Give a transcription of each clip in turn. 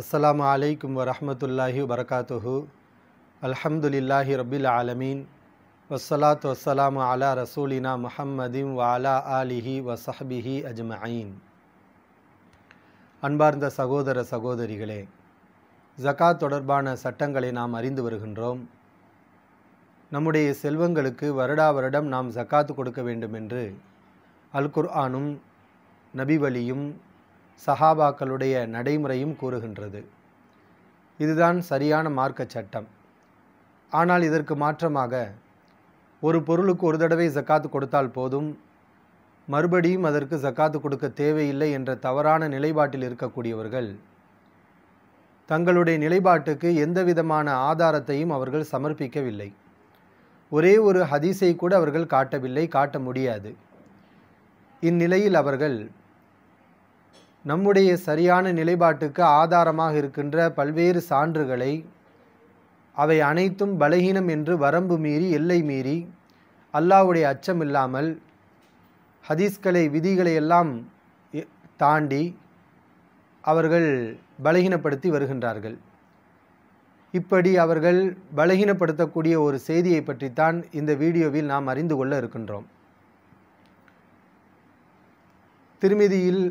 அஸ்லாம் அலைக்கும் வரமத்துல்லாஹி வரகாத்துஹு அல்ஹம்துலில்லாஹி ரபில் ஆலமீன் வசலாத் வசலாம் அலா ரசூலினா முஹம்மதிம் வாலா ஆலிஹி வசஹபிஹி அஜ்மயின் அன்பார்ந்த சகோதர சகோதரிகளே ஜக்காத் தொடர்பான சட்டங்களை நாம் அறிந்து வருகின்றோம் நம்முடைய செல்வங்களுக்கு வருடா வருடம் நாம் ஜக்காத்து கொடுக்க வேண்டும் என்று அல் குர்ஆனும் நபிவலியும் சஹாபாக்களுடைய நடைமுறையும் கூறுகின்றது இதுதான் சரியான மார்க்க சட்டம் ஆனால் இதற்கு மாற்றமாக ஒரு பொருளுக்கு ஒரு தடவை ஜக்காத்து கொடுத்தால் போதும் மறுபடியும் அதற்கு ஜக்காத்து கொடுக்க தேவையில்லை என்ற தவறான நிலைப்பாட்டில் இருக்கக்கூடியவர்கள் தங்களுடைய நிலைப்பாட்டுக்கு எந்த விதமான ஆதாரத்தையும் அவர்கள் சமர்ப்பிக்கவில்லை ஒரே ஒரு ஹதீஸை கூட அவர்கள் காட்டவில்லை காட்ட முடியாது இந்நிலையில் அவர்கள் நம்முடைய சரியான நிலைப்பாட்டுக்கு ஆதாரமாக இருக்கின்ற பல்வேறு சான்றுகளை அவை அனைத்தும் பலகீனம் என்று வரம்பு மீறி எல்லை மீறி அல்லாவுடைய அச்சம் இல்லாமல் ஹதீஸ்களை விதிகளை எல்லாம் தாண்டி அவர்கள் பலகீனப்படுத்தி வருகின்றார்கள் இப்படி அவர்கள் பலகீனப்படுத்தக்கூடிய ஒரு செய்தியை பற்றித்தான் இந்த வீடியோவில் நாம் அறிந்து கொள்ள இருக்கின்றோம் திருமதியில்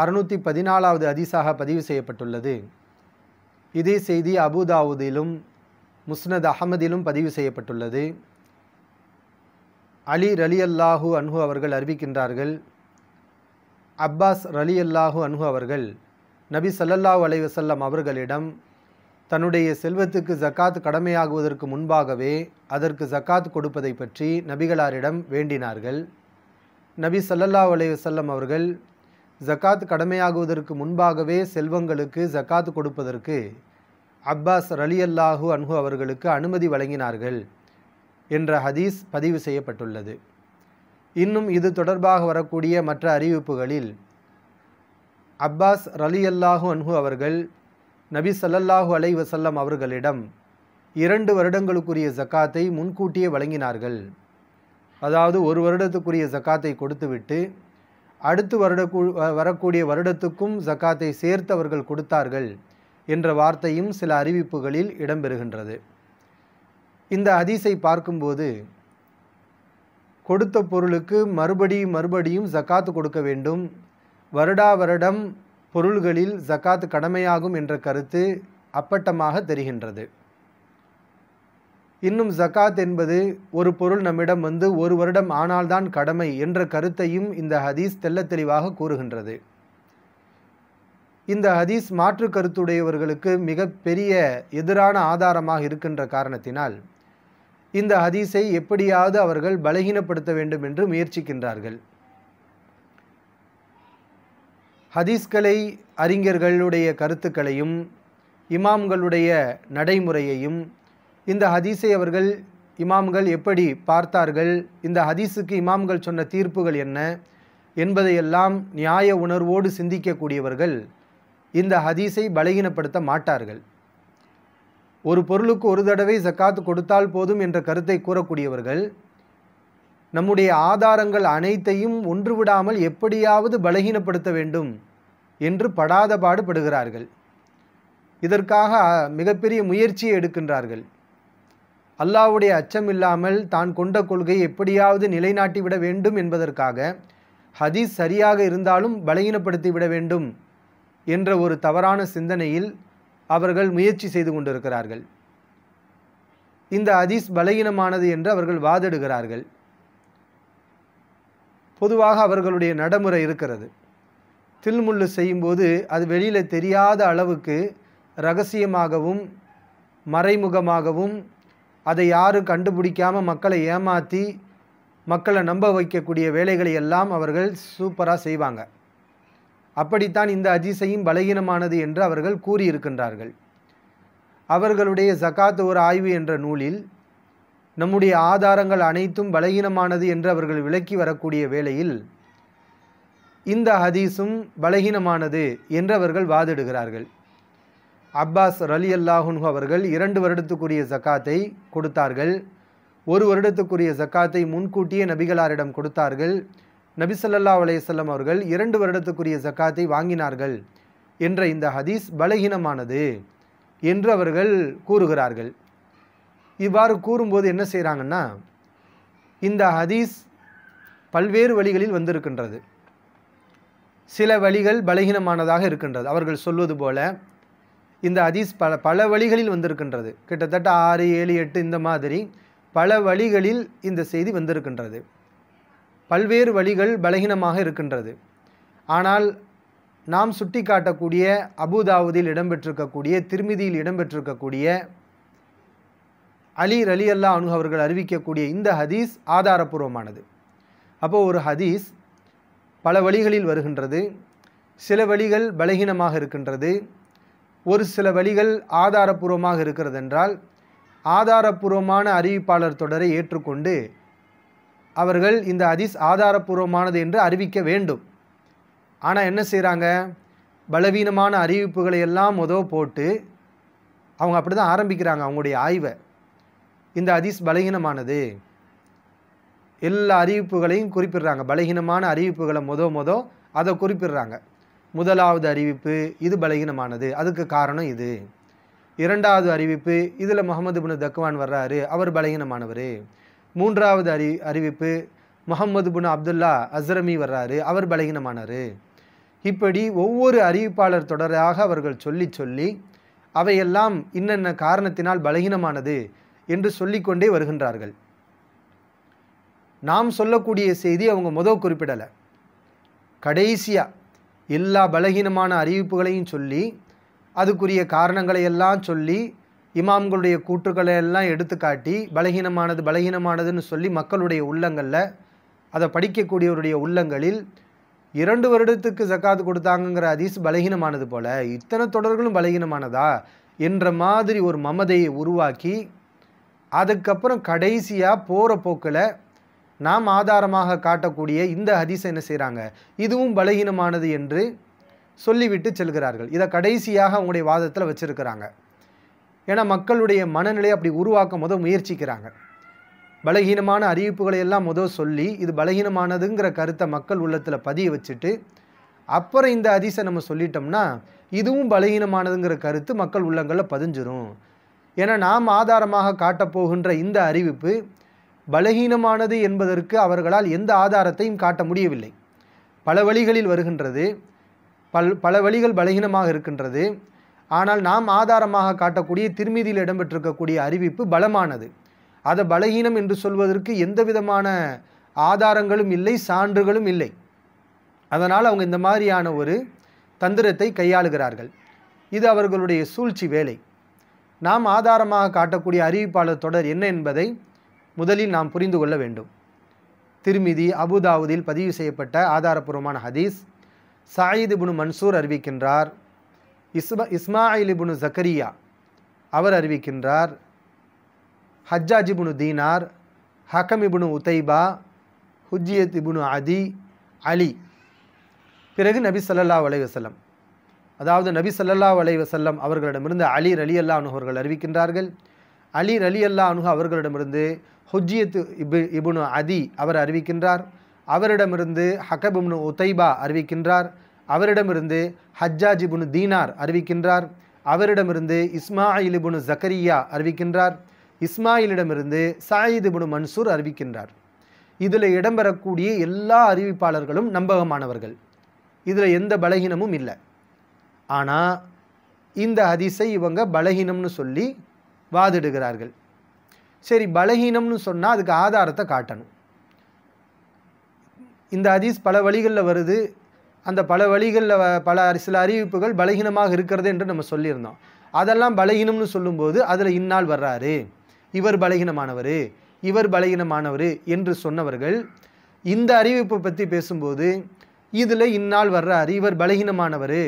அறுநூற்றி பதினாலாவது அதிசாக பதிவு செய்யப்பட்டுள்ளது இதே செய்தி அபுதாவுதிலும் முஸ்னத் அகமதிலும் பதிவு செய்யப்பட்டுள்ளது அலி ரலி அல்லாஹூ அன்ஹு அவர்கள் அறிவிக்கின்றார்கள் அப்பாஸ் ரலி அல்லாஹூ அன்ஹு அவர்கள் நபி சல்லல்லாஹு அலைவசல்லம் அவர்களிடம் தன்னுடைய செல்வத்துக்கு ஜக்காத் கடமையாகுவதற்கு முன்பாகவே அதற்கு ஜக்காத் கொடுப்பதை பற்றி நபிகளாரிடம் வேண்டினார்கள் நபி சல்லல்லாஹ் அலைவசல்லம் அவர்கள் ஜக்காத் கடமையாகுவதற்கு முன்பாகவே செல்வங்களுக்கு ஜக்காத் கொடுப்பதற்கு அப்பாஸ் ரலி அல்லாஹு அன்ஹு அவர்களுக்கு அனுமதி வழங்கினார்கள் என்ற ஹதீஸ் பதிவு செய்யப்பட்டுள்ளது இன்னும் இது தொடர்பாக வரக்கூடிய மற்ற அறிவிப்புகளில் அப்பாஸ் ரலி அல்லாஹு அன்ஹு அவர்கள் நபி சல்லல்லாஹு அலை வசல்லம் அவர்களிடம் இரண்டு வருடங்களுக்குரிய ஜக்காத்தை முன்கூட்டியே வழங்கினார்கள் அதாவது ஒரு வருடத்துக்குரிய ஜக்காத்தை கொடுத்துவிட்டு அடுத்து வருடக்கூ வரக்கூடிய வருடத்துக்கும் ஜக்காத்தை சேர்த்தவர்கள் கொடுத்தார்கள் என்ற வார்த்தையும் சில அறிவிப்புகளில் இடம்பெறுகின்றது இந்த அதிசை பார்க்கும்போது கொடுத்த பொருளுக்கு மறுபடியும் மறுபடியும் ஜக்காத்து கொடுக்க வேண்டும் வருடா வருடம் பொருள்களில் ஜக்காத்து கடமையாகும் என்ற கருத்து அப்பட்டமாக தெரிகின்றது இன்னும் ஜக்காத் என்பது ஒரு பொருள் நம்மிடம் வந்து ஒரு வருடம் ஆனால்தான் கடமை என்ற கருத்தையும் இந்த ஹதீஸ் தெல்ல தெளிவாக கூறுகின்றது இந்த ஹதீஸ் மாற்று கருத்துடையவர்களுக்கு மிக பெரிய எதிரான ஆதாரமாக இருக்கின்ற காரணத்தினால் இந்த ஹதீஸை எப்படியாவது அவர்கள் பலகீனப்படுத்த வேண்டும் என்று முயற்சிக்கின்றார்கள் ஹதீஸ்களை அறிஞர்களுடைய கருத்துக்களையும் இமாம்களுடைய நடைமுறையையும் இந்த ஹதீஸை அவர்கள் இமாம்கள் எப்படி பார்த்தார்கள் இந்த ஹதீஸுக்கு இமாம்கள் சொன்ன தீர்ப்புகள் என்ன என்பதையெல்லாம் நியாய உணர்வோடு சிந்திக்கக்கூடியவர்கள் இந்த ஹதீஸை பலகீனப்படுத்த மாட்டார்கள் ஒரு பொருளுக்கு ஒரு தடவை ஜக்காத்து கொடுத்தால் போதும் என்ற கருத்தை கூறக்கூடியவர்கள் நம்முடைய ஆதாரங்கள் அனைத்தையும் ஒன்று விடாமல் எப்படியாவது பலகீனப்படுத்த வேண்டும் என்று படாத பாடுபடுகிறார்கள் இதற்காக மிகப்பெரிய முயற்சியை எடுக்கின்றார்கள் அல்லாவுடைய அச்சம் இல்லாமல் தான் கொண்ட கொள்கை எப்படியாவது நிலைநாட்டிவிட வேண்டும் என்பதற்காக ஹதீஸ் சரியாக இருந்தாலும் பலகீனப்படுத்திவிட வேண்டும் என்ற ஒரு தவறான சிந்தனையில் அவர்கள் முயற்சி செய்து கொண்டிருக்கிறார்கள் இந்த ஹதீஸ் பலகீனமானது என்று அவர்கள் வாதிடுகிறார்கள் பொதுவாக அவர்களுடைய நடைமுறை இருக்கிறது தில்முள்ளு செய்யும்போது அது வெளியில் தெரியாத அளவுக்கு ரகசியமாகவும் மறைமுகமாகவும் அதை யாரும் கண்டுபிடிக்காமல் மக்களை ஏமாற்றி மக்களை நம்ப வைக்கக்கூடிய வேலைகளை எல்லாம் அவர்கள் சூப்பராக செய்வாங்க அப்படித்தான் இந்த அதிசயம் பலகீனமானது என்று அவர்கள் கூறியிருக்கின்றார்கள் அவர்களுடைய ஜக்காத் ஒரு ஆய்வு என்ற நூலில் நம்முடைய ஆதாரங்கள் அனைத்தும் பலகீனமானது என்று அவர்கள் விளக்கி வரக்கூடிய வேளையில் இந்த ஹதீஸும் பலகீனமானது என்று அவர்கள் வாதிடுகிறார்கள் அப்பாஸ் ரலி அல்லாஹுன்ஹு அவர்கள் இரண்டு வருடத்துக்குரிய ஜக்காத்தை கொடுத்தார்கள் ஒரு வருடத்துக்குரிய ஜக்காத்தை முன்கூட்டியே நபிகளாரிடம் கொடுத்தார்கள் நபி சொல்லல்லா அலையம் அவர்கள் இரண்டு வருடத்துக்குரிய ஜக்காத்தை வாங்கினார்கள் என்ற இந்த ஹதீஸ் பலகீனமானது என்று அவர்கள் கூறுகிறார்கள் இவ்வாறு கூறும்போது என்ன செய்கிறாங்கன்னா இந்த ஹதீஸ் பல்வேறு வழிகளில் வந்திருக்கின்றது சில வழிகள் பலகீனமானதாக இருக்கின்றது அவர்கள் சொல்வது போல இந்த ஹதீஸ் பல பல வழிகளில் வந்திருக்கின்றது கிட்டத்தட்ட ஆறு ஏழு எட்டு இந்த மாதிரி பல வழிகளில் இந்த செய்தி வந்திருக்கின்றது பல்வேறு வழிகள் பலகீனமாக இருக்கின்றது ஆனால் நாம் சுட்டி காட்டக்கூடிய அபுதாவுதில் இடம்பெற்றிருக்கக்கூடிய திருமிதியில் இடம்பெற்றிருக்கக்கூடிய அலி அலி அல்லா அனு அவர்கள் அறிவிக்கக்கூடிய இந்த ஹதீஸ் ஆதாரபூர்வமானது அப்போது ஒரு ஹதீஸ் பல வழிகளில் வருகின்றது சில வழிகள் பலகீனமாக இருக்கின்றது ஒரு சில வழிகள் ஆதாரபூர்வமாக இருக்கிறதென்றால் ஆதாரபூர்வமான அறிவிப்பாளர் தொடரை ஏற்றுக்கொண்டு அவர்கள் இந்த அதிஸ் ஆதாரபூர்வமானது என்று அறிவிக்க வேண்டும் ஆனால் என்ன செய்கிறாங்க பலவீனமான அறிவிப்புகளை எல்லாம் உதவ போட்டு அவங்க அப்படி தான் ஆரம்பிக்கிறாங்க அவங்களுடைய ஆய்வை இந்த அதிஸ் பலகீனமானது எல்லா அறிவிப்புகளையும் குறிப்பிடுறாங்க பலகீனமான அறிவிப்புகளை மொதல் மொதல் அதை குறிப்பிடுறாங்க முதலாவது அறிவிப்பு இது பலகீனமானது அதுக்கு காரணம் இது இரண்டாவது அறிவிப்பு இதில் முகமது புனு தக்குவான் வர்றாரு அவர் பலகீனமானவர் மூன்றாவது அறி அறிவிப்பு முகமது புனு அப்துல்லா அஸ்ரமி வர்றாரு அவர் பலகீனமானார் இப்படி ஒவ்வொரு அறிவிப்பாளர் தொடராக அவர்கள் சொல்லி சொல்லி அவையெல்லாம் இன்னென்ன காரணத்தினால் பலகீனமானது என்று சொல்லிக்கொண்டே வருகின்றார்கள் நாம் சொல்லக்கூடிய செய்தி அவங்க முதல் குறிப்பிடலை கடைசியாக எல்லா பலகீனமான அறிவிப்புகளையும் சொல்லி அதுக்குரிய காரணங்களை எல்லாம் சொல்லி இமாம்களுடைய கூற்றுக்களை எல்லாம் எடுத்துக்காட்டி பலகீனமானது பலகீனமானதுன்னு சொல்லி மக்களுடைய உள்ளங்களில் அதை படிக்கக்கூடியவருடைய உள்ளங்களில் இரண்டு வருடத்துக்கு ஜக்காத்து கொடுத்தாங்கங்கிற அதீஸ் பலகீனமானது போல் இத்தனை தொடர்களும் பலகீனமானதா என்ற மாதிரி ஒரு மமதையை உருவாக்கி அதுக்கப்புறம் கடைசியாக போகிற போக்கில் நாம் ஆதாரமாக காட்டக்கூடிய இந்த ஹதீஸை என்ன செய்கிறாங்க இதுவும் பலகீனமானது என்று சொல்லிவிட்டு செல்கிறார்கள் இதை கடைசியாக அவங்களுடைய வாதத்தில் வச்சுருக்கிறாங்க ஏன்னா மக்களுடைய மனநிலை அப்படி உருவாக்க முதல் முயற்சிக்கிறாங்க பலகீனமான அறிவிப்புகளை எல்லாம் முதல் சொல்லி இது பலகீனமானதுங்கிற கருத்தை மக்கள் உள்ளத்தில் பதிய வச்சுட்டு அப்புறம் இந்த அதிசை நம்ம சொல்லிட்டோம்னா இதுவும் பலகீனமானதுங்கிற கருத்து மக்கள் உள்ளங்களில் பதிஞ்சிரும் ஏன்னா நாம் ஆதாரமாக காட்டப்போகின்ற இந்த அறிவிப்பு பலகீனமானது என்பதற்கு அவர்களால் எந்த ஆதாரத்தையும் காட்ட முடியவில்லை பல வழிகளில் வருகின்றது பல் பல வழிகள் பலகீனமாக இருக்கின்றது ஆனால் நாம் ஆதாரமாக காட்டக்கூடிய திருமீதியில் இடம்பெற்றிருக்கக்கூடிய அறிவிப்பு பலமானது அதை பலகீனம் என்று சொல்வதற்கு எந்த விதமான ஆதாரங்களும் இல்லை சான்றுகளும் இல்லை அதனால் அவங்க இந்த மாதிரியான ஒரு தந்திரத்தை கையாளுகிறார்கள் இது அவர்களுடைய சூழ்ச்சி வேலை நாம் ஆதாரமாக காட்டக்கூடிய அறிவிப்பாளர் தொடர் என்ன என்பதை முதலில் நாம் புரிந்து கொள்ள வேண்டும் திருமிதி அபுதாவுதில் பதிவு செய்யப்பட்ட ஆதாரபூர்வமான ஹதீஸ் சாயிது புனு மன்சூர் அறிவிக்கின்றார் இஸ்மா இஸ்மாயில் இபுனு ஜக்கரியா அவர் அறிவிக்கின்றார் ஹஜ்ஜாஜி புனு தீனார் ஹக்கம் இபுனு உதைபா ஹுஜியத் இபுனு அதி அலி பிறகு நபி சல்லா அலை வசல்லம் அதாவது நபி சல்லா அலை வசல்லம் அவர்களிடமிருந்து அலி ரலி அல்லா அவர்கள் அறிவிக்கின்றார்கள் அலி அலி அல்லா அனுகு அவர்களிடமிருந்து ஹுஜியத் இபு இபுனு அதி அவர் அறிவிக்கின்றார் அவரிடமிருந்து ஹக்கபிப்னு உதைபா அறிவிக்கின்றார் அவரிடமிருந்து ஹஜ்ஜாஜ் இபுனு தீனார் அறிவிக்கின்றார் அவரிடமிருந்து இஸ்மாயில் இபுனு ஜக்கரியா அறிவிக்கின்றார் இஸ்மாயிலிடமிருந்து சாயித் இபுனு மன்சூர் அறிவிக்கின்றார் இதில் இடம்பெறக்கூடிய எல்லா அறிவிப்பாளர்களும் நம்பகமானவர்கள் இதில் எந்த பலகீனமும் இல்லை ஆனால் இந்த அதிசை இவங்க பலகீனம்னு சொல்லி வாதிடுகிறார்கள் சரி பலகீனம்னு சொன்னால் அதுக்கு ஆதாரத்தை காட்டணும் இந்த ஹதீஸ் பல வழிகளில் வருது அந்த பல வழிகளில் பல சில அறிவிப்புகள் பலகீனமாக இருக்கிறது என்று நம்ம சொல்லியிருந்தோம் அதெல்லாம் பலகீனம்னு சொல்லும்போது அதில் இந்நாள் வர்றாரு இவர் பலகீனமானவர் இவர் பலகீனமானவர் என்று சொன்னவர்கள் இந்த அறிவிப்பை பற்றி பேசும்போது இதில் இந்நாள் வர்றாரு இவர் பலகீனமானவர்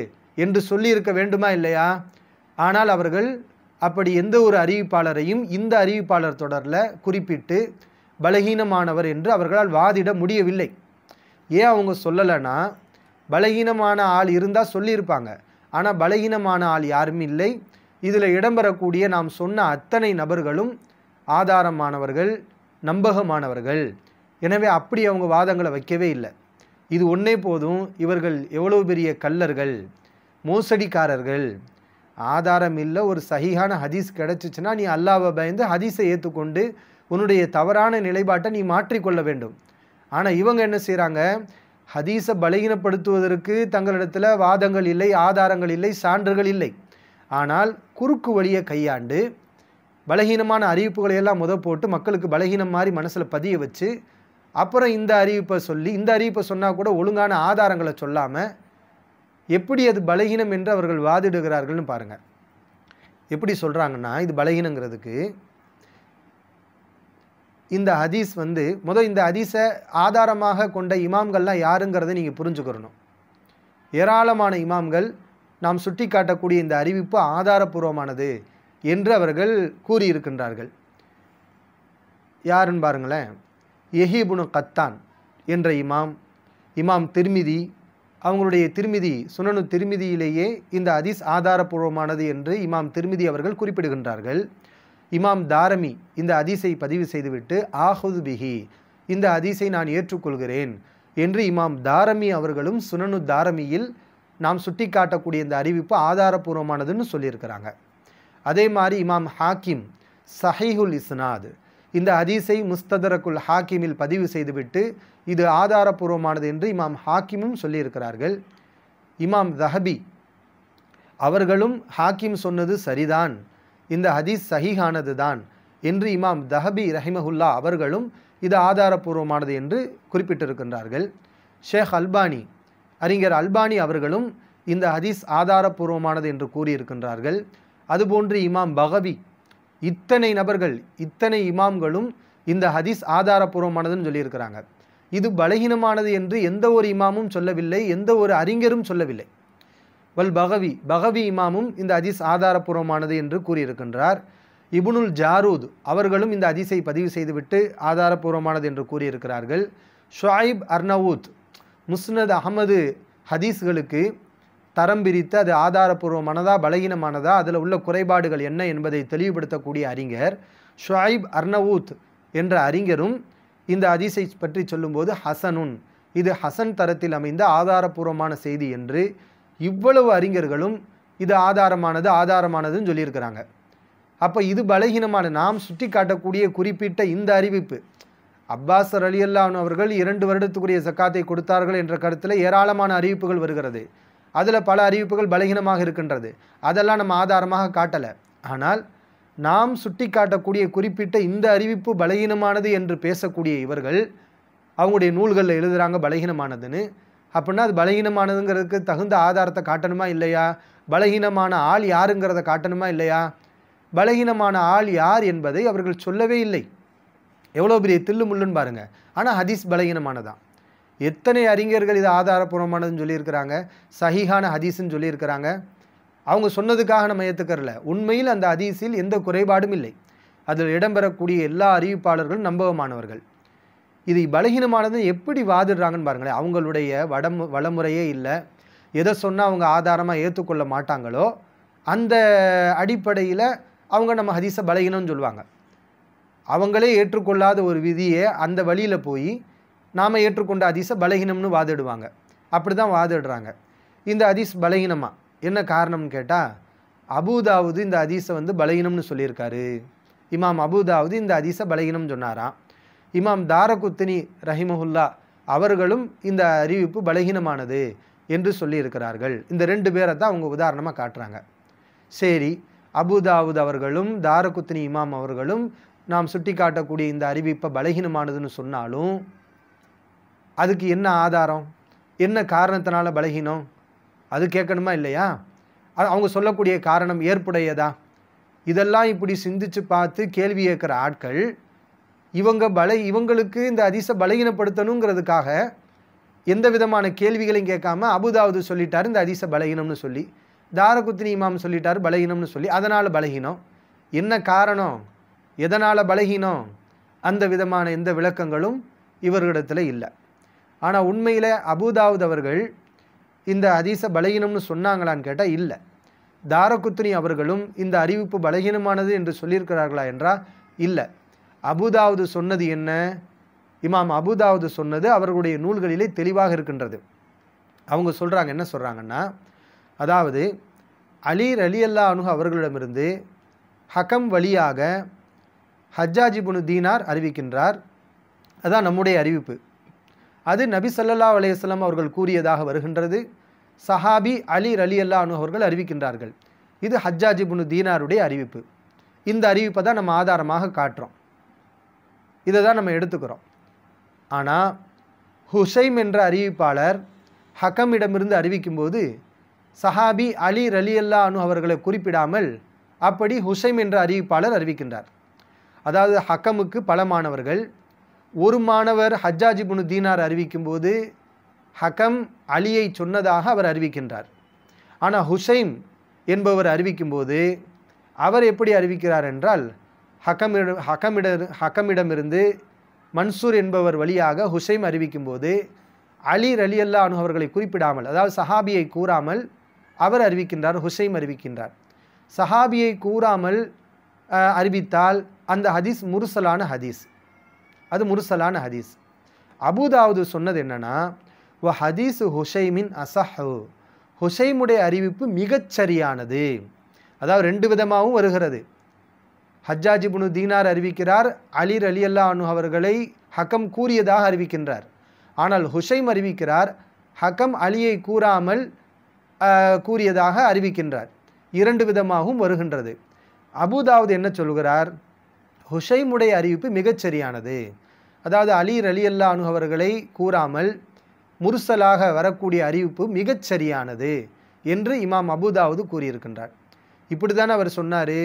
என்று சொல்லியிருக்க வேண்டுமா இல்லையா ஆனால் அவர்கள் அப்படி எந்த ஒரு அறிவிப்பாளரையும் இந்த அறிவிப்பாளர் தொடரில் குறிப்பிட்டு பலகீனமானவர் என்று அவர்களால் வாதிட முடியவில்லை ஏன் அவங்க சொல்லலைன்னா பலகீனமான ஆள் இருந்தால் சொல்லியிருப்பாங்க ஆனால் பலகீனமான ஆள் யாரும் இல்லை இதில் இடம்பெறக்கூடிய நாம் சொன்ன அத்தனை நபர்களும் ஆதாரமானவர்கள் நம்பகமானவர்கள் எனவே அப்படி அவங்க வாதங்களை வைக்கவே இல்லை இது ஒன்றே போதும் இவர்கள் எவ்வளோ பெரிய கல்லர்கள் மோசடிக்காரர்கள் ஆதாரம் இல்லை ஒரு சகிஹான ஹதீஸ் கிடச்சிச்சுன்னா நீ அல்லாவை பயந்து ஹதீஸை ஏற்றுக்கொண்டு உன்னுடைய தவறான நிலைப்பாட்டை நீ மாற்றிக்கொள்ள வேண்டும் ஆனால் இவங்க என்ன செய்கிறாங்க ஹதீஸை பலகீனப்படுத்துவதற்கு தங்களிடத்தில் வாதங்கள் இல்லை ஆதாரங்கள் இல்லை சான்றுகள் இல்லை ஆனால் குறுக்கு வழியை கையாண்டு பலகீனமான அறிவிப்புகளை எல்லாம் முத போட்டு மக்களுக்கு பலகீனம் மாதிரி மனசில் பதிய வச்சு அப்புறம் இந்த அறிவிப்பை சொல்லி இந்த அறிவிப்பை சொன்னால் கூட ஒழுங்கான ஆதாரங்களை சொல்லாமல் எப்படி அது பலகீனம் என்று அவர்கள் வாதிடுகிறார்கள்னு பாருங்கள் எப்படி சொல்கிறாங்கன்னா இது பலகீனங்கிறதுக்கு இந்த ஹதீஸ் வந்து முதல் இந்த ஹதீஸை ஆதாரமாக கொண்ட இமாம்கள்லாம் யாருங்கிறத நீங்கள் புரிஞ்சுக்கிறணும் ஏராளமான இமாம்கள் நாம் சுட்டி காட்டக்கூடிய இந்த அறிவிப்பு ஆதாரபூர்வமானது என்று அவர்கள் கூறியிருக்கின்றார்கள் யாருன்னு பாருங்களேன் எஹிபுனு கத்தான் என்ற இமாம் இமாம் திருமிதி அவங்களுடைய திருமிதி சுனனு திருமிதியிலேயே இந்த அதிஸ் ஆதாரபூர்வமானது என்று இமாம் திருமிதி அவர்கள் குறிப்பிடுகின்றார்கள் இமாம் தாரமி இந்த அதிசை பதிவு செய்துவிட்டு ஆஹுது பிஹி இந்த அதிசை நான் ஏற்றுக்கொள்கிறேன் என்று இமாம் தாரமி அவர்களும் சுனனு தாரமியில் நாம் சுட்டி காட்டக்கூடிய இந்த அறிவிப்பு ஆதாரபூர்வமானதுன்னு சொல்லியிருக்கிறாங்க அதே மாதிரி இமாம் ஹாக்கிம் சஹீஹுல் இஸ்னாத் இந்த ஹதீஸை முஸ்ததரக்குல் ஹாக்கிமில் பதிவு செய்துவிட்டு இது ஆதாரபூர்வமானது என்று இமாம் ஹாக்கிமும் சொல்லியிருக்கிறார்கள் இமாம் தஹபி அவர்களும் ஹாக்கிம் சொன்னது சரிதான் இந்த ஹதீஸ் சஹிஹானது தான் என்று இமாம் தஹபி ரஹிமஹுல்லா அவர்களும் இது ஆதாரபூர்வமானது என்று குறிப்பிட்டிருக்கின்றார்கள் ஷேக் அல்பானி அறிஞர் அல்பானி அவர்களும் இந்த ஹதீஸ் ஆதாரபூர்வமானது என்று கூறியிருக்கின்றார்கள் அதுபோன்று இமாம் பகவி இத்தனை நபர்கள் இத்தனை இமாம்களும் இந்த ஹதீஸ் ஆதாரபூர்வமானதுன்னு சொல்லியிருக்கிறாங்க இது பலகீனமானது என்று எந்த ஒரு இமாமும் சொல்லவில்லை எந்த ஒரு அறிஞரும் சொல்லவில்லை வல் பகவி பகவி இமாமும் இந்த ஹதீஸ் ஆதாரபூர்வமானது என்று கூறியிருக்கின்றார் இபுனுல் ஜாரூத் அவர்களும் இந்த அதிசை பதிவு செய்துவிட்டு ஆதாரபூர்வமானது என்று கூறியிருக்கிறார்கள் ஷாயிப் அர்னவூத் முஸ்னத் அகமது ஹதீஸ்களுக்கு தரம் பிரித்து அது ஆதாரபூர்வமானதா பலகீனமானதா அதில் உள்ள குறைபாடுகள் என்ன என்பதை தெளிவுபடுத்தக்கூடிய அறிஞர் ஷுவைப் அர்னவூத் என்ற அறிஞரும் இந்த அதிசை பற்றி சொல்லும்போது ஹசனுன் இது ஹசன் தரத்தில் அமைந்த ஆதாரபூர்வமான செய்தி என்று இவ்வளவு அறிஞர்களும் இது ஆதாரமானது ஆதாரமானதுன்னு சொல்லியிருக்கிறாங்க அப்போ இது பலகீனமான நாம் சுட்டி காட்டக்கூடிய குறிப்பிட்ட இந்த அறிவிப்பு அப்பாஸ் அலியல்லான் அவர்கள் இரண்டு வருடத்துக்குரிய சக்காத்தை கொடுத்தார்கள் என்ற கருத்தில் ஏராளமான அறிவிப்புகள் வருகிறது அதில் பல அறிவிப்புகள் பலகீனமாக இருக்கின்றது அதெல்லாம் நம்ம ஆதாரமாக காட்டலை ஆனால் நாம் சுட்டி காட்டக்கூடிய குறிப்பிட்ட இந்த அறிவிப்பு பலகீனமானது என்று பேசக்கூடிய இவர்கள் அவங்களுடைய நூல்களில் எழுதுகிறாங்க பலகீனமானதுன்னு அப்படின்னா அது பலகீனமானதுங்கிறதுக்கு தகுந்த ஆதாரத்தை காட்டணுமா இல்லையா பலகீனமான ஆள் யாருங்கிறத காட்டணுமா இல்லையா பலகீனமான ஆள் யார் என்பதை அவர்கள் சொல்லவே இல்லை எவ்வளோ பெரிய தில்லு முள்ளுன்னு பாருங்கள் ஆனால் ஹதீஸ் பலகீனமானதான் எத்தனை அறிஞர்கள் இது ஆதாரபூர்வமானதுன்னு சொல்லியிருக்கிறாங்க சஹிஹான ஹதீஸ்ன்னு சொல்லியிருக்கிறாங்க அவங்க சொன்னதுக்காக நம்ம ஏற்றுக்கறல உண்மையில் அந்த ஹதீஸில் எந்த குறைபாடும் இல்லை அதில் இடம்பெறக்கூடிய எல்லா அறிவிப்பாளர்களும் நம்பகமானவர்கள் இது பலகீனமானது எப்படி வாதிடுறாங்கன்னு பாருங்களேன் அவங்களுடைய வடம் வளமுறையே இல்லை எதை சொன்னால் அவங்க ஆதாரமாக ஏற்றுக்கொள்ள மாட்டாங்களோ அந்த அடிப்படையில் அவங்க நம்ம ஹதீஸை பலகீனம்னு சொல்லுவாங்க அவங்களே ஏற்றுக்கொள்ளாத ஒரு விதியை அந்த வழியில் போய் நாம் ஏற்றுக்கொண்ட அதிச பலகீனம்னு வாதிடுவாங்க அப்படி தான் வாதிடுறாங்க இந்த அதிஸ் பலகீனமாக என்ன காரணம்னு கேட்டால் அபுதாவது இந்த அதிசை வந்து பலகீனம்னு சொல்லியிருக்காரு இமாம் அபுதாவது இந்த அதிசை பலகீனம்னு சொன்னாராம் இமாம் தாரகுத்தினி ரஹிமஹுல்லா அவர்களும் இந்த அறிவிப்பு பலகீனமானது என்று சொல்லியிருக்கிறார்கள் இந்த ரெண்டு பேரை தான் அவங்க உதாரணமாக காட்டுறாங்க சரி அபுதாவுத் அவர்களும் தாரகுத்தினி இமாம் அவர்களும் நாம் சுட்டி காட்டக்கூடிய இந்த அறிவிப்பை பலகீனமானதுன்னு சொன்னாலும் அதுக்கு என்ன ஆதாரம் என்ன காரணத்தினால பலகீனம் அது கேட்கணுமா இல்லையா அவங்க சொல்லக்கூடிய காரணம் ஏற்புடையதா இதெல்லாம் இப்படி சிந்திச்சு பார்த்து கேள்வி கேட்குற ஆட்கள் இவங்க பல இவங்களுக்கு இந்த அதிச பலகீனப்படுத்தணுங்கிறதுக்காக எந்த விதமான கேள்விகளையும் கேட்காம அபுதாவது சொல்லிட்டார் இந்த அதிச பலகீனம்னு சொல்லி தாரகுத்தினி இமாம் சொல்லிட்டார் பலகீனம்னு சொல்லி அதனால் பலகீனம் என்ன காரணம் எதனால் பலகீனம் அந்த விதமான எந்த விளக்கங்களும் இவர்களிடத்தில் இல்லை ஆனால் உண்மையில் அபுதாவுத் அவர்கள் இந்த அதிச பலகீனம்னு சொன்னாங்களான்னு கேட்டால் இல்லை தாரகுத்துனி அவர்களும் இந்த அறிவிப்பு பலகீனமானது என்று சொல்லியிருக்கிறார்களா என்றால் இல்லை அபுதாவது சொன்னது என்ன இமாம் அபுதாவது சொன்னது அவர்களுடைய நூல்களிலே தெளிவாக இருக்கின்றது அவங்க சொல்கிறாங்க என்ன சொல்கிறாங்கன்னா அதாவது அலீர் அலி அல்லா அனுக அவர்களிடமிருந்து ஹக்கம் வழியாக ஹஜ்ஜாஜிபுனு தீனார் அறிவிக்கின்றார் அதான் நம்முடைய அறிவிப்பு அது நபி சல்லா அலையம் அவர்கள் கூறியதாக வருகின்றது சஹாபி அலி அலி அல்லானு அவர்கள் அறிவிக்கின்றார்கள் இது ஹஜ்ஜாஜி புனு தீனாருடைய அறிவிப்பு இந்த அறிவிப்பை தான் நம்ம ஆதாரமாக காட்டுறோம் இதை தான் நம்ம எடுத்துக்கிறோம் ஆனால் ஹுசைம் என்ற அறிவிப்பாளர் ஹக்கமிடமிருந்து அறிவிக்கும்போது சஹாபி அலி ரலி அல்லா அனு அவர்களை குறிப்பிடாமல் அப்படி ஹுசைம் என்ற அறிவிப்பாளர் அறிவிக்கின்றார் அதாவது ஹக்கமுக்கு பல மாணவர்கள் ஒரு மாணவர் ஹஜ்ஜாஜி புனு தீனார் அறிவிக்கும் போது ஹக்கம் அலியை சொன்னதாக அவர் அறிவிக்கின்றார் ஆனால் ஹுசைன் என்பவர் அறிவிக்கும்போது அவர் எப்படி அறிவிக்கிறார் என்றால் ஹக்கமிடம் ஹக்கமிட ஹக்கமிடமிருந்து மன்சூர் என்பவர் வழியாக அறிவிக்கும் அறிவிக்கும்போது அலி அலி அல்லா அனு அவர்களை குறிப்பிடாமல் அதாவது சஹாபியை கூறாமல் அவர் அறிவிக்கின்றார் ஹுசைம் அறிவிக்கின்றார் சஹாபியை கூறாமல் அறிவித்தால் அந்த ஹதீஸ் முருசலான ஹதீஸ் அது முருசலான ஹதீஸ் அபுதாவது சொன்னது என்னன்னா வ ஹதீஸு ஹுஷைமின் அசஹு ஹுஷைமுடைய அறிவிப்பு மிகச்சரியானது அதாவது ரெண்டு விதமாகவும் வருகிறது புனு தீனார் அறிவிக்கிறார் அலிர் அலி அல்லா அனு அவர்களை ஹக்கம் கூறியதாக அறிவிக்கின்றார் ஆனால் ஹுஷைம் அறிவிக்கிறார் ஹக்கம் அலியை கூறாமல் கூறியதாக அறிவிக்கின்றார் இரண்டு விதமாகவும் வருகின்றது அபுதாவது என்ன சொல்கிறார் ஹுஷைமுடைய அறிவிப்பு மிகச்சரியானது அதாவது அலி அலி அல்லா அவர்களை கூறாமல் முர்சலாக வரக்கூடிய அறிவிப்பு மிகச்சரியானது என்று இமாம் அபுதாவது கூறியிருக்கின்றார் இப்படி தானே அவர் சொன்னார்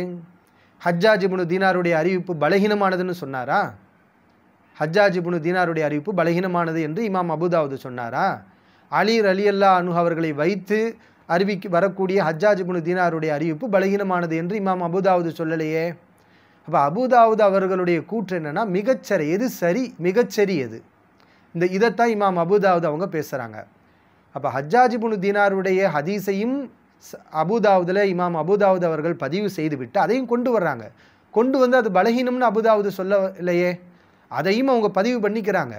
ஹஜ்ஜாஜிபுனு தீனாருடைய அறிவிப்பு பலகீனமானதுன்னு சொன்னாரா ஹஜ்ஜாஜிபுனு தீனாருடைய அறிவிப்பு பலகீனமானது என்று இமாம் அபுதாவது சொன்னாரா அலி அலி அல்லா அவர்களை வைத்து அறிவிக்கு வரக்கூடிய ஹஜ்ஜாஜிபுனு தீனாருடைய அறிவிப்பு பலகீனமானது என்று இமாம் அபுதாவது சொல்லலையே அப்போ அபுதாவுது அவர்களுடைய கூற்று என்னென்னா மிகச்சரி எது சரி மிகச்சரி எது இந்த இதைத்தான் இமாம் அபுதாவுது அவங்க பேசுகிறாங்க அப்போ புனு தீனாருடைய ஹதீஸையும் அபுதாவுதில் இமாம் அபுதாவுது அவர்கள் பதிவு செய்துவிட்டு அதையும் கொண்டு வர்றாங்க கொண்டு வந்து அது பலகீனம்னு அபுதாவுது சொல்ல இல்லையே அதையும் அவங்க பதிவு பண்ணிக்கிறாங்க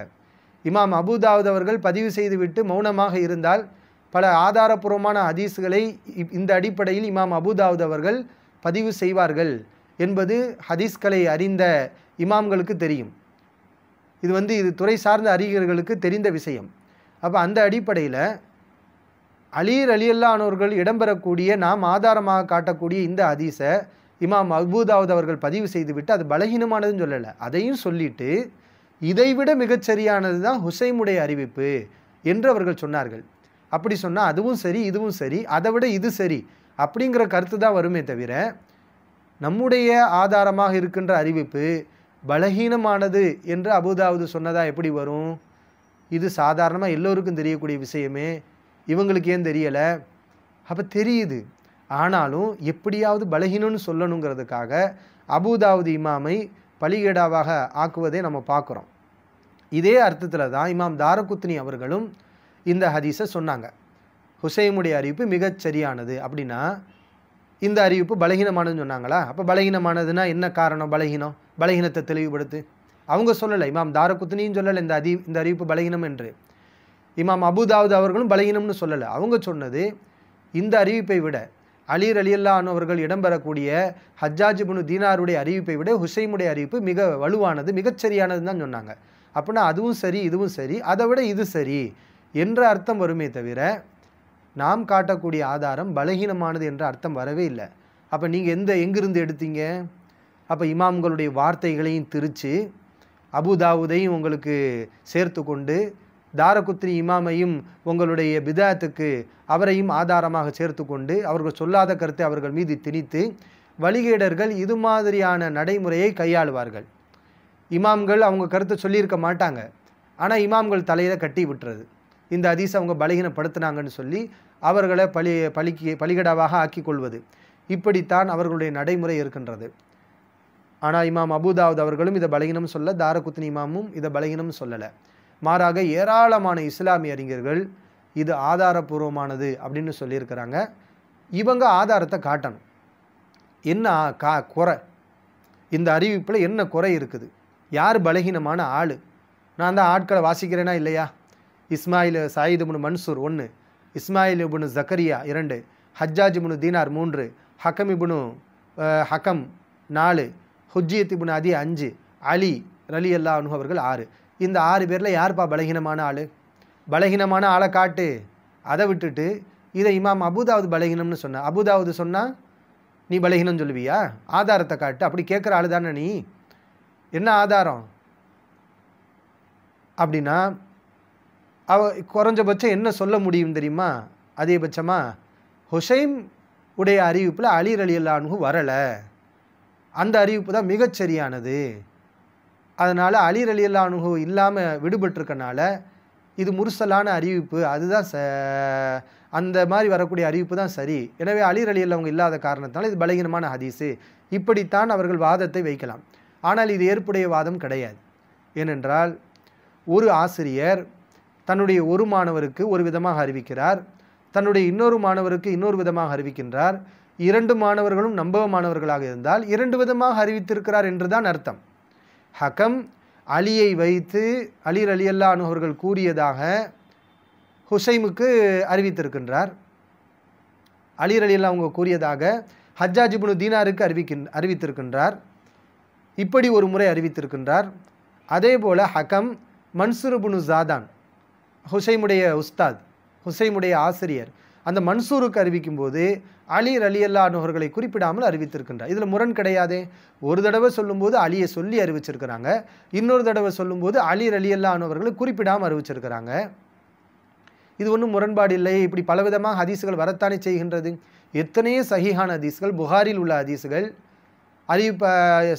இமாம் அபுதாவுது அவர்கள் பதிவு செய்துவிட்டு மௌனமாக இருந்தால் பல ஆதாரபூர்வமான ஹதீஸுகளை இந்த அடிப்படையில் இமாம் அபுதாவுது அவர்கள் பதிவு செய்வார்கள் என்பது ஹதீஸ்களை அறிந்த இமாம்களுக்கு தெரியும் இது வந்து இது துறை சார்ந்த அறிஞர்களுக்கு தெரிந்த விஷயம் அப்போ அந்த அடிப்படையில் அலீர் அலியல்லானோர்கள் இடம்பெறக்கூடிய நாம் ஆதாரமாக காட்டக்கூடிய இந்த ஹதீஸை இமாம் அபூதாவது அவர்கள் பதிவு செய்துவிட்டு அது பலகீனமானதுன்னு சொல்லலை அதையும் சொல்லிட்டு இதைவிட மிகச்சரியானது தான் ஹுசைமுடைய அறிவிப்பு என்று அவர்கள் சொன்னார்கள் அப்படி சொன்னால் அதுவும் சரி இதுவும் சரி அதை விட இது சரி அப்படிங்கிற கருத்து தான் வருமே தவிர நம்முடைய ஆதாரமாக இருக்கின்ற அறிவிப்பு பலகீனமானது என்று அபுதாவது சொன்னதாக எப்படி வரும் இது சாதாரணமாக எல்லோருக்கும் தெரியக்கூடிய விஷயமே இவங்களுக்கு ஏன் தெரியலை அப்போ தெரியுது ஆனாலும் எப்படியாவது பலகீனம்னு சொல்லணுங்கிறதுக்காக அபுதாவது இமாமை பலிகேடாவாக ஆக்குவதை நம்ம பார்க்குறோம் இதே அர்த்தத்தில் தான் இமாம் தாரகுத்னி அவர்களும் இந்த ஹதீஸை சொன்னாங்க ஹுசைமுடைய அறிவிப்பு மிகச் சரியானது அப்படின்னா இந்த அறிவிப்பு பலகீனமானதுன்னு சொன்னாங்களா அப்போ பலகீனமானதுன்னா என்ன காரணம் பலகீனம் பலகீனத்தை தெளிவுபடுத்து அவங்க சொல்லலை இமாம் தாரகுத்தினியும் சொல்லலை இந்த அதி இந்த அறிவிப்பு பலகீனம் என்று இமாம் அபுதாவது அவர்களும் பலகீனம்னு சொல்லலை அவங்க சொன்னது இந்த அறிவிப்பை விட அலீர் அலியல்லான் அவர்கள் இடம்பெறக்கூடிய ஹஜ்ஜாஜ் புனு தீனாருடைய அறிவிப்பை விட ஹுசைமுடைய அறிவிப்பு மிக வலுவானது மிகச்சரியானதுன்னு தான் சொன்னாங்க அப்படின்னா அதுவும் சரி இதுவும் சரி அதை விட இது சரி என்ற அர்த்தம் வருமே தவிர நாம் காட்டக்கூடிய ஆதாரம் பலகீனமானது என்ற அர்த்தம் வரவே இல்லை அப்போ நீங்கள் எந்த எங்கிருந்து எடுத்தீங்க அப்போ இமாம்களுடைய வார்த்தைகளையும் திரித்து அபுதாவுதையும் உங்களுக்கு சேர்த்து கொண்டு தாரகுத்ரி இமாமையும் உங்களுடைய பிதாத்துக்கு அவரையும் ஆதாரமாக சேர்த்து கொண்டு அவர்கள் சொல்லாத கருத்தை அவர்கள் மீது திணித்து வழிகேடர்கள் இது மாதிரியான நடைமுறையை கையாளுவார்கள் இமாம்கள் அவங்க கருத்தை சொல்லியிருக்க மாட்டாங்க ஆனால் இமாம்கள் தலையில் கட்டி விட்டுறது இந்த அதிசை அவங்க பலகீனப்படுத்தினாங்கன்னு சொல்லி அவர்களை பலி பலிக்கு பலிகடாவாக ஆக்கி கொள்வது இப்படித்தான் அவர்களுடைய நடைமுறை இருக்கின்றது ஆனால் இமாம் அபுதாவுத் அவர்களும் இதை பலகீனம் சொல்ல தாரகுத்தினி இமாமும் இதை பலகீனம் சொல்லலை மாறாக ஏராளமான இஸ்லாமிய அறிஞர்கள் இது ஆதாரபூர்வமானது அப்படின்னு சொல்லியிருக்கிறாங்க இவங்க ஆதாரத்தை காட்டணும் என்ன கா குறை இந்த அறிவிப்பில் என்ன குறை இருக்குது யார் பலகீனமான ஆள் நான் அந்த ஆட்களை வாசிக்கிறேனா இல்லையா இஸ்மாயில் சாயிது முனு மன்சூர் ஒன்று இஸ்மாயில் இபுனு ஜக்கரியா இரண்டு ஹஜ்ஜாஜ் முனு தீனார் மூன்று ஹக்கம் இபுனு ஹக்கம் நாலு ஹுஜியத் இபுனு அதி அஞ்சு அலி ரலி அல்லா அனு அவர்கள் ஆறு இந்த ஆறு பேரில் யார்ப்பா பலகீனமான ஆள் பலகீனமான ஆளை காட்டு அதை விட்டுட்டு இதை இமாம் அபுதாவது பலகீனம்னு சொன்ன அபுதாவது சொன்னால் நீ பலகீனம் சொல்லுவியா ஆதாரத்தை காட்டு அப்படி கேட்குற ஆள் தானே நீ என்ன ஆதாரம் அப்படின்னா அவ குறைஞ்சபட்சம் என்ன சொல்ல முடியும் தெரியுமா அதிகபட்சமாக ஹுசைம் உடைய அறிவிப்பில் அலி அலியல்லானு வரலை அந்த அறிவிப்பு தான் மிகச்சரியானது அதனால் அலி அலியல்லானு இல்லாமல் விடுபட்டிருக்கனால இது முருசலான அறிவிப்பு அதுதான் ச அந்த மாதிரி வரக்கூடிய அறிவிப்பு தான் சரி எனவே அலிர் அலியில் அவங்க இல்லாத காரணத்தினால இது பலகீனமான ஹதீஸு இப்படித்தான் அவர்கள் வாதத்தை வைக்கலாம் ஆனால் இது ஏற்புடைய வாதம் கிடையாது ஏனென்றால் ஒரு ஆசிரியர் தன்னுடைய ஒரு மாணவருக்கு ஒரு விதமாக அறிவிக்கிறார் தன்னுடைய இன்னொரு மாணவருக்கு இன்னொரு விதமாக அறிவிக்கின்றார் இரண்டு மாணவர்களும் நம்பக மாணவர்களாக இருந்தால் இரண்டு விதமாக அறிவித்திருக்கிறார் என்றுதான் அர்த்தம் ஹக்கம் அலியை வைத்து அலிர் அலி அல்லா அவர்கள் கூறியதாக ஹுசைமுக்கு அறிவித்திருக்கின்றார் அலிர் அலி அல்லா அவங்க கூறியதாக ஹஜ்ஜாஜிபுனு தீனாருக்கு அறிவிக்கின் அறிவித்திருக்கின்றார் இப்படி ஒரு முறை அறிவித்திருக்கின்றார் அதே போல் ஹக்கம் மன்சுருபுனு ஜாதான் ஹுசைமுடைய உஸ்தாத் ஹுசைமுடைய ஆசிரியர் அந்த மன்சூருக்கு அறிவிக்கும் போது அலி அல்லா அனுகர்களை குறிப்பிடாமல் அறிவித்திருக்கின்றார் இதில் முரண் கிடையாதே ஒரு தடவை சொல்லும்போது அலியை சொல்லி அறிவிச்சிருக்கிறாங்க இன்னொரு தடவை சொல்லும்போது அலி ரலியல்லா அனுவர்களை குறிப்பிடாமல் அறிவிச்சிருக்கிறாங்க இது ஒன்றும் முரண்பாடு இல்லை இப்படி பலவிதமாக ஹதீஸுகள் வரத்தானே செய்கின்றது எத்தனையோ சகிஹான ஹதீஸுகள் புகாரில் உள்ள ஹதீஸுகள் அறிவிப்ப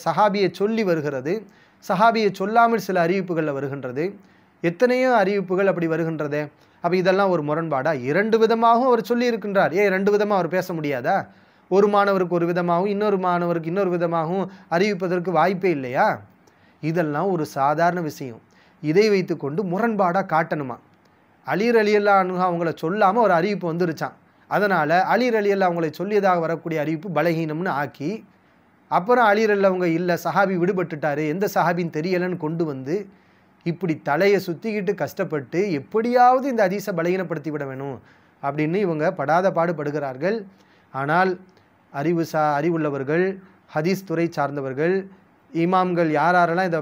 சஹாபியை சொல்லி வருகிறது சஹாபியை சொல்லாமல் சில அறிவிப்புகளில் வருகின்றது எத்தனையோ அறிவிப்புகள் அப்படி வருகின்றதே அப்போ இதெல்லாம் ஒரு முரண்பாடா இரண்டு விதமாகவும் அவர் சொல்லியிருக்கின்றார் ஏன் ரெண்டு விதமாக அவர் பேச முடியாதா ஒரு மாணவருக்கு ஒரு விதமாகவும் இன்னொரு மாணவருக்கு இன்னொரு விதமாகவும் அறிவிப்பதற்கு வாய்ப்பே இல்லையா இதெல்லாம் ஒரு சாதாரண விஷயம் இதை வைத்துக்கொண்டு முரண்பாடாக காட்டணுமா அலீர் அலியல்லா அவங்கள சொல்லாமல் ஒரு அறிவிப்பு வந்துருச்சான் அதனால் அலீர் அழியல்ல அவங்களை சொல்லியதாக வரக்கூடிய அறிவிப்பு பலகீனம்னு ஆக்கி அப்புறம் அலீர் அவங்க இல்லை சஹாபி விடுபட்டுட்டாரு எந்த சஹாபின்னு தெரியலைன்னு கொண்டு வந்து இப்படி தலையை சுற்றிக்கிட்டு கஷ்டப்பட்டு எப்படியாவது இந்த அதிசை பலகீனப்படுத்தி விட வேணும் அப்படின்னு இவங்க படாத பாடுபடுகிறார்கள் ஆனால் அறிவு சா அறிவுள்ளவர்கள் ஹதீஸ் துறை சார்ந்தவர்கள் இமாம்கள் யாரெல்லாம் இந்த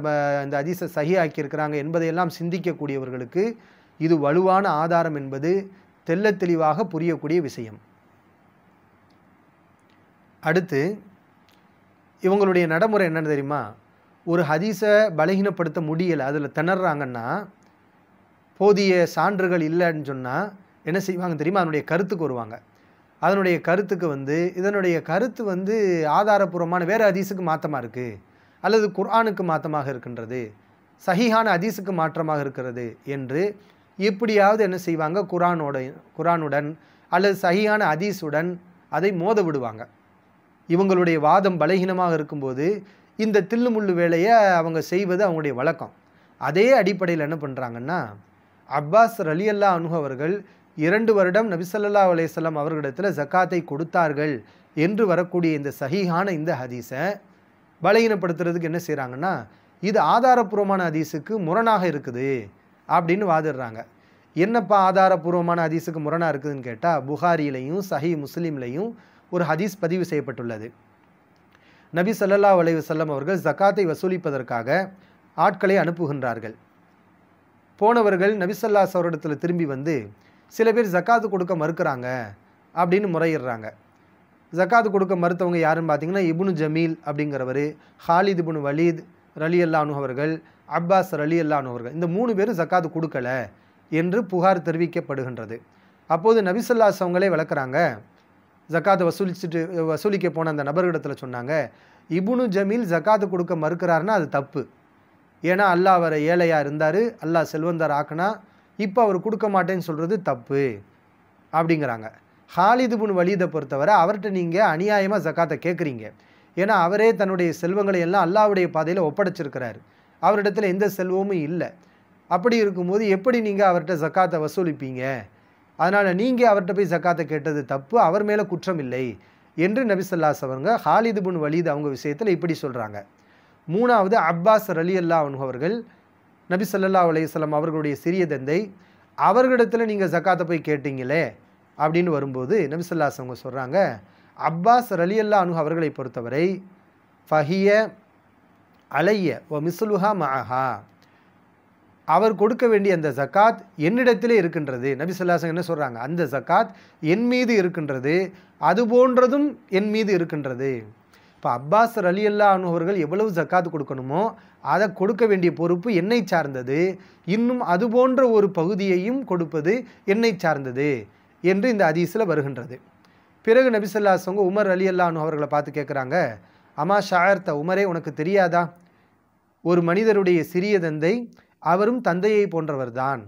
இந்த அதிசை சகி ஆக்கியிருக்கிறாங்க என்பதையெல்லாம் சிந்திக்கக்கூடியவர்களுக்கு இது வலுவான ஆதாரம் என்பது தெல்ல தெளிவாக புரியக்கூடிய விஷயம் அடுத்து இவங்களுடைய நடைமுறை என்னென்னு தெரியுமா ஒரு ஹதீஸை பலகீனப்படுத்த முடியலை அதில் திணறாங்கன்னா போதிய சான்றுகள் இல்லைன்னு சொன்னால் என்ன செய்வாங்க தெரியுமா அதனுடைய கருத்துக்கு வருவாங்க அதனுடைய கருத்துக்கு வந்து இதனுடைய கருத்து வந்து ஆதாரபூர்வமான வேறு ஹதீஸுக்கு மாற்றமாக இருக்குது அல்லது குர்ஆனுக்கு மாற்றமாக இருக்கின்றது சஹிஹான ஹதீஸுக்கு மாற்றமாக இருக்கிறது என்று எப்படியாவது என்ன செய்வாங்க குரானோட குரானுடன் அல்லது சஹியான ஹதீஸுடன் அதை மோத விடுவாங்க இவங்களுடைய வாதம் பலகீனமாக இருக்கும்போது இந்த தில்லுமுள்ளு வேலையை அவங்க செய்வது அவங்களுடைய வழக்கம் அதே அடிப்படையில் என்ன பண்ணுறாங்கன்னா அப்பாஸ் ரலியல்லா அனுகு அவர்கள் இரண்டு வருடம் நபிசல்லா அலையம் அவர்களிடத்தில் ஜக்காத்தை கொடுத்தார்கள் என்று வரக்கூடிய இந்த சகிஹான இந்த ஹதீஸை பலகீனப்படுத்துறதுக்கு என்ன செய்கிறாங்கன்னா இது ஆதாரபூர்வமான ஹதீஸுக்கு முரணாக இருக்குது அப்படின்னு வாதிடுறாங்க என்னப்பா ஆதாரபூர்வமான ஹதீஸுக்கு முரணாக இருக்குதுன்னு கேட்டால் புகாரிலையும் சஹி முஸ்லீம்லையும் ஒரு ஹதீஸ் பதிவு செய்யப்பட்டுள்ளது நபி சல்லல்லா அலைவு செல்லம் அவர்கள் ஜக்காத்தை வசூலிப்பதற்காக ஆட்களை அனுப்புகின்றார்கள் போனவர்கள் நபிசல்லாஸ் அவரிடத்தில் திரும்பி வந்து சில பேர் ஜக்காத்து கொடுக்க மறுக்கிறாங்க அப்படின்னு முறையிடுறாங்க ஜக்காத்து கொடுக்க மறுத்தவங்க யாருன்னு பார்த்தீங்கன்னா இபுனு ஜமீல் அப்படிங்கிறவர் ஹாலித் இபுனு வலீத் ரலி அல்லானு அவர்கள் அப்பாஸ் ரலி அல்லானு அவர்கள் இந்த மூணு பேரும் ஜக்காத்து கொடுக்கல என்று புகார் தெரிவிக்கப்படுகின்றது அப்போது நபிசல்லாஸ் அவங்களே வளர்க்குறாங்க ஜக்காத்து வசூலிச்சுட்டு வசூலிக்க போன அந்த நபர்களிடத்தில் சொன்னாங்க இபுனு ஜமீல் ஜக்காத்து கொடுக்க மறுக்கிறாருன்னா அது தப்பு ஏன்னா அல்லாஹ் அவரை ஏழையாக இருந்தார் அல்லாஹ் செல்வந்தார் ஆக்குனா இப்போ அவர் கொடுக்க மாட்டேன்னு சொல்கிறது தப்பு அப்படிங்கிறாங்க ஹாலிது புனு வலீதை பொறுத்தவரை அவர்கிட்ட நீங்கள் அநியாயமாக ஜக்காத்தை கேட்குறீங்க ஏன்னா அவரே தன்னுடைய செல்வங்களை எல்லாம் அல்லாவுடைய பாதையில் ஒப்படைச்சிருக்கிறாரு அவரிடத்துல எந்த செல்வமும் இல்லை அப்படி இருக்கும்போது எப்படி நீங்கள் அவர்கிட்ட ஜக்காத்தை வசூலிப்பீங்க அதனால் நீங்கள் அவர்கிட்ட போய் ஜக்காத்தை கேட்டது தப்பு அவர் மேலே குற்றம் இல்லை என்று நபிசல்லாஸ் அவங்க ஹாலிது புன் வலீத் அவங்க விஷயத்தில் இப்படி சொல்கிறாங்க மூணாவது அப்பாஸ் ரலி அல்லா அவர்கள் நபி சொல்லல்லா அலையம் அவர்களுடைய சிறிய தந்தை அவர்களிடத்தில் நீங்கள் ஜக்காத்தை போய் கேட்டீங்களே அப்படின்னு வரும்போது நபிசல்லாஸ் அவங்க சொல்கிறாங்க அப்பாஸ் ரலி அல்லா அனு அவர்களை பொறுத்தவரை ஃபஹிய அலைய ஒ மிசுலுஹா மஹா அவர் கொடுக்க வேண்டிய அந்த ஜக்காத் என்னிடத்திலே இருக்கின்றது நபி சொல்லாசங்க என்ன சொல்கிறாங்க அந்த ஜக்காத் என் மீது இருக்கின்றது அது போன்றதும் என் மீது இருக்கின்றது இப்போ அப்பாஸ் அலி அல்லா அனுபவர்கள் எவ்வளவு ஜக்காத் கொடுக்கணுமோ அதை கொடுக்க வேண்டிய பொறுப்பு என்னை சார்ந்தது இன்னும் அது போன்ற ஒரு பகுதியையும் கொடுப்பது என்னை சார்ந்தது என்று இந்த அதிசில வருகின்றது பிறகு நபிசல்லாசவங்க உமர் அலி அல்லானு அவர்களை பார்த்து கேட்குறாங்க அம்மா ஷாயர்த்த உமரே உனக்கு தெரியாதா ஒரு மனிதருடைய சிறிய தந்தை அவரும் தந்தையை போன்றவர்தான்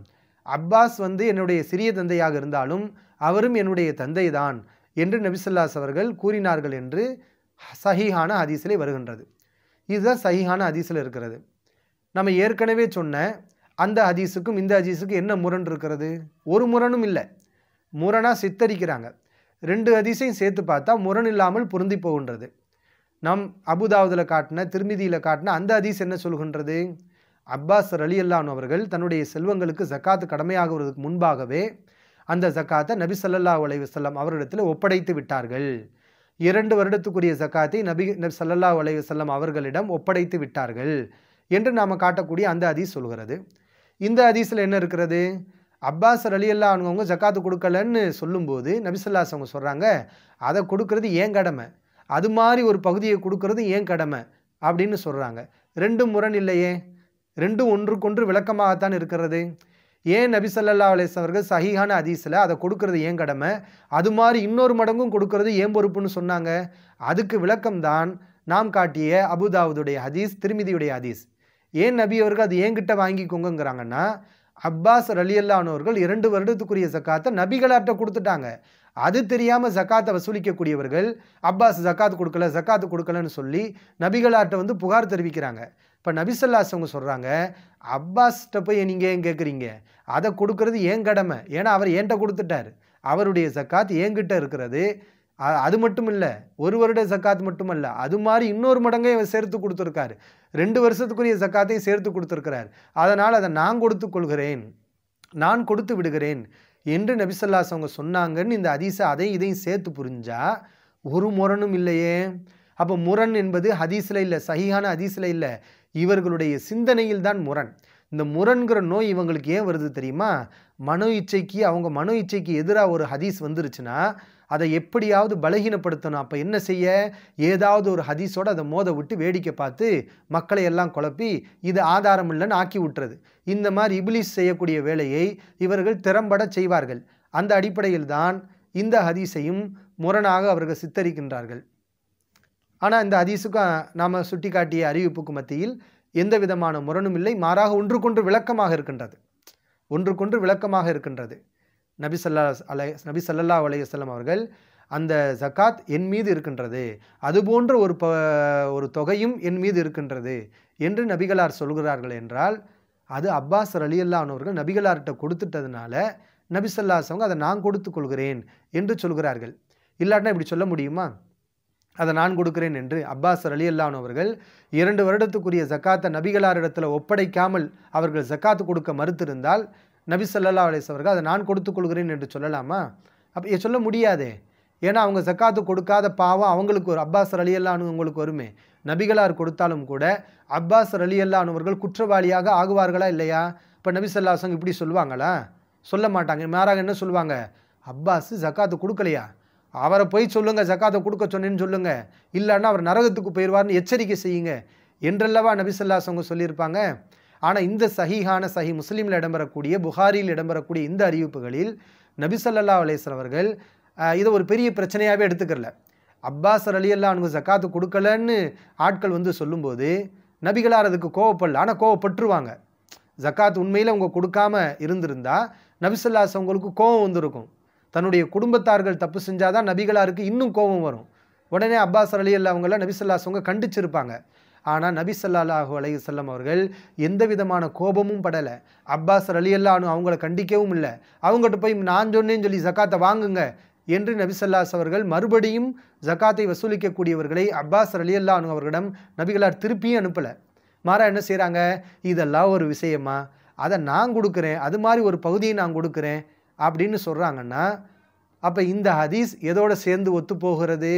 அப்பாஸ் வந்து என்னுடைய சிறிய தந்தையாக இருந்தாலும் அவரும் என்னுடைய தந்தை தான் என்று நபிசல்லாஸ் அவர்கள் கூறினார்கள் என்று சஹிஹான ஹதீஸிலே வருகின்றது இதுதான் சஹிஹான ஹதீஸில் இருக்கிறது நம்ம ஏற்கனவே சொன்ன அந்த ஹதீஸுக்கும் இந்த ஹதீஸுக்கும் என்ன முரண் இருக்கிறது ஒரு முரணும் இல்லை முரணாக சித்தரிக்கிறாங்க ரெண்டு ஹதீஸையும் சேர்த்து பார்த்தா முரண் இல்லாமல் பொருந்தி போகின்றது நம் அபுதாவுதில் காட்டின திருமிதியில் காட்டின அந்த ஹதீஸ் என்ன சொல்கின்றது அப்பாஸ் அலி அல்லான் அவர்கள் தன்னுடைய செல்வங்களுக்கு ஜக்காத்து கடமையாகுவதற்கு முன்பாகவே அந்த ஜக்காத்தை நபி சல்லல்லா அலை அவரிடத்தில் ஒப்படைத்து விட்டார்கள் இரண்டு வருடத்துக்குரிய ஜக்காத்தை நபி நபி சல்லல்லா அலை அவர்களிடம் ஒப்படைத்து விட்டார்கள் என்று நாம் காட்டக்கூடிய அந்த அதீஸ் சொல்கிறது இந்த அதீஸில் என்ன இருக்கிறது அப்பாஸ் அல்லா அவங்கவுங்க ஜக்காத்து கொடுக்கலன்னு சொல்லும்போது நபிசல்லாஸ் அவங்க சொல்கிறாங்க அதை கொடுக்கறது ஏன் கடமை அது மாதிரி ஒரு பகுதியை கொடுக்கறது ஏன் கடமை அப்படின்னு சொல்கிறாங்க ரெண்டும் முரண் இல்லையே ரெண்டும் ஒன்றுக்கொன்று விளக்கமாகத்தான் இருக்கிறது ஏன் நபிசல்லா அலேஸ் அவர்கள் சஹிஹான அதீஸில் அதை கொடுக்கறது ஏன் கடமை அது மாதிரி இன்னொரு மடங்கும் கொடுக்கறது ஏன் பொறுப்புன்னு சொன்னாங்க அதுக்கு விளக்கம்தான் நாம் காட்டிய அபுதாவுதுடைய ஹதீஸ் திருமிதியுடைய ஹதீஸ் ஏன் நபி அவர்கள் அது ஏங்கிட்ட வாங்கிக்கோங்கிறாங்கன்னா அப்பாஸ் அல்லானவர்கள் இரண்டு வருடத்துக்குரிய ஜக்காத்தை நபிகளாட்ட கொடுத்துட்டாங்க அது தெரியாமல் ஜக்காத்தை வசூலிக்கக்கூடியவர்கள் அப்பாஸ் ஜக்காத்து கொடுக்கல ஜக்காத்து கொடுக்கலன்னு சொல்லி நபிகளாட்ட வந்து புகார் தெரிவிக்கிறாங்க இப்போ நபிசல்லாஸ் அவங்க சொல்கிறாங்க அப்பாஸ்கிட்ட போய் நீங்கள் ஏன் கேட்குறீங்க அதை கொடுக்கறது ஏன் கடமை ஏன்னா அவர் ஏன்ட்ட கொடுத்துட்டார் அவருடைய சக்காத் ஏங்கிட்ட இருக்கிறது அது மட்டும் இல்லை ஒரு வருட சக்காத் மட்டுமல்ல அது மாதிரி இன்னொரு இவர் சேர்த்து கொடுத்துருக்காரு ரெண்டு வருஷத்துக்குரிய சக்காத்தையும் சேர்த்து கொடுத்துருக்கிறார் அதனால் அதை நான் கொடுத்து கொள்கிறேன் நான் கொடுத்து விடுகிறேன் என்று நபிசல்லாஸ் அவங்க சொன்னாங்கன்னு இந்த அதிச அதையும் இதையும் சேர்த்து புரிஞ்சா ஒரு முரணும் இல்லையே அப்போ முரண் என்பது ஹதீஸில் இல்லை சஹியான ஹதீஸில் இல்லை இவர்களுடைய சிந்தனையில் தான் முரண் இந்த முரண்கிற நோய் இவங்களுக்கு ஏன் வருது தெரியுமா மனோ இச்சைக்கு அவங்க மனோ இச்சைக்கு எதிராக ஒரு ஹதீஸ் வந்துருச்சுன்னா அதை எப்படியாவது பலகீனப்படுத்தணும் அப்போ என்ன செய்ய ஏதாவது ஒரு ஹதீஸோடு அதை மோத விட்டு வேடிக்கை பார்த்து மக்களை எல்லாம் குழப்பி இது ஆதாரம் இல்லைன்னு ஆக்கி விட்டுறது இந்த மாதிரி இபிலிஸ் செய்யக்கூடிய வேலையை இவர்கள் திறம்பட செய்வார்கள் அந்த அடிப்படையில் தான் இந்த ஹதீஸையும் முரணாக அவர்கள் சித்தரிக்கின்றார்கள் ஆனால் இந்த அதிசுக்கு நாம் சுட்டி காட்டிய அறிவிப்புக்கு மத்தியில் எந்த விதமான முரணும் இல்லை மாறாக ஒன்றுக்கொன்று விளக்கமாக இருக்கின்றது ஒன்றுக்கொன்று விளக்கமாக இருக்கின்றது நபி சல்லா அலை நபி சல்லல்லா அலையசல்லம் அவர்கள் அந்த ஜக்காத் என் மீது இருக்கின்றது அதுபோன்ற ஒரு ப ஒரு தொகையும் என் மீது இருக்கின்றது என்று நபிகளார் சொல்கிறார்கள் என்றால் அது அப்பாஸ் அலியல்லான் அவர்கள் நபிகளார்கிட்ட கொடுத்துட்டதுனால நபிசல்லாஸ் அவங்க அதை நான் கொடுத்து கொள்கிறேன் என்று சொல்கிறார்கள் இல்லாட்டினா இப்படி சொல்ல முடியுமா அதை நான் கொடுக்கிறேன் என்று அப்பாஸ் அலி அல்லான் அவர்கள் இரண்டு வருடத்துக்குரிய ஜக்காத்தை நபிகளாரிடத்தில் ஒப்படைக்காமல் அவர்கள் ஜக்காத்து கொடுக்க மறுத்திருந்தால் நபி சல்லா அலிஸ் அவர்கள் அதை நான் கொடுத்து கொள்கிறேன் என்று சொல்லலாமா அப்போ சொல்ல முடியாதே ஏன்னா அவங்க ஜக்காத்து கொடுக்காத பாவம் அவங்களுக்கு ஒரு அப்பாஸ் அலி அல்லான்னு உங்களுக்கு வருமே நபிகளார் கொடுத்தாலும் கூட அப்பாஸ் அலி அல்லானவர்கள் குற்றவாளியாக ஆகுவார்களா இல்லையா இப்போ நபி சொல்லாசங்க இப்படி சொல்லுவாங்களா சொல்ல மாட்டாங்க மாறாக என்ன சொல்லுவாங்க அப்பாஸ் ஜக்காத்து கொடுக்கலையா அவரை போய் சொல்லுங்கள் ஜக்காத்தை கொடுக்க சொன்னேன்னு சொல்லுங்கள் இல்லைன்னா அவர் நரகத்துக்கு போயிடுவார்னு எச்சரிக்கை செய்யுங்க என்றல்லவா அவங்க சொல்லியிருப்பாங்க ஆனால் இந்த சஹிஹான சஹி முஸ்லீமில் இடம்பெறக்கூடிய புகாரியில் இடம்பெறக்கூடிய இந்த அறிவிப்புகளில் நபிசல்லா அலேஸ்வர் அவர்கள் இதை ஒரு பெரிய பிரச்சனையாகவே எடுத்துக்கிறல அப்பாஸ் அலியல்லா அவனுக்கு ஜக்காத்து கொடுக்கலன்னு ஆட்கள் வந்து சொல்லும்போது நபிகளார் அதுக்கு கோவப்படல ஆனால் கோவப்பட்டுருவாங்க ஜக்காத் உண்மையில் அவங்க கொடுக்காம இருந்திருந்தால் நபிசல்லாஸ் அவங்களுக்கு கோவம் வந்திருக்கும் தன்னுடைய குடும்பத்தார்கள் தப்பு செஞ்சால் தான் நபிகளாருக்கு இன்னும் கோபம் வரும் உடனே அப்பாஸ் அலி அல்லா அவங்கள சொங்க கண்டிச்சிருப்பாங்க ஆனால் நபி சல்லாஹூ அலையுசல்லம் அவர்கள் எந்த விதமான கோபமும் படலை அப்பாஸ் அலி அல்லானு அவங்கள கண்டிக்கவும் இல்லை அவங்ககிட்ட போய் நான் சொன்னேன்னு சொல்லி ஜக்காத்தை வாங்குங்க என்று நபிசல்லாஸ் அவர்கள் மறுபடியும் ஜக்காத்தை வசூலிக்கக்கூடியவர்களை அப்பாஸ் அலி அல்லானு அவர்களிடம் நபிகளார் திருப்பியும் அனுப்பலை மாறா என்ன செய்கிறாங்க இதெல்லாம் ஒரு விஷயமா அதை நான் கொடுக்குறேன் அது மாதிரி ஒரு பகுதியை நான் கொடுக்குறேன் அப்படின்னு சொல்கிறாங்கன்னா அப்போ இந்த ஹதீஸ் எதோடு சேர்ந்து ஒத்து போகிறது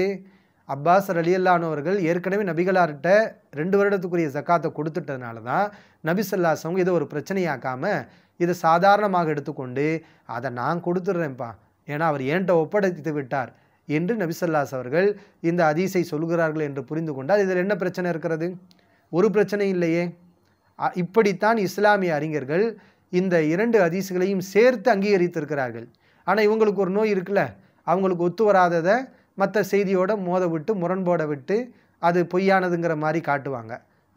அப்பாஸ் அலியல்லான் ஏற்கனவே நபிகளார்கிட்ட ரெண்டு வருடத்துக்குரிய ஜக்காத்தை கொடுத்துட்டதுனால தான் நபி சொல்லாசவங்க இதை ஒரு பிரச்சனையாக்காமல் இதை சாதாரணமாக எடுத்துக்கொண்டு அதை நான் கொடுத்துட்றேன்ப்பா ஏன்னா அவர் ஏன்ட்ட ஒப்படைத்து விட்டார் என்று நபிசல்லாஸ் அவர்கள் இந்த அதிசை சொல்கிறார்கள் என்று புரிந்து கொண்டால் இதில் என்ன பிரச்சனை இருக்கிறது ஒரு பிரச்சனை இல்லையே இப்படித்தான் இஸ்லாமிய அறிஞர்கள் இந்த இரண்டு அதிசுகளையும் சேர்த்து அங்கீகரித்திருக்கிறார்கள் ஆனால் இவங்களுக்கு ஒரு நோய் இருக்குல்ல அவங்களுக்கு ஒத்து வராததை மற்ற செய்தியோட மோத விட்டு முரண்போட விட்டு அது பொய்யானதுங்கிற மாதிரி காட்டுவாங்க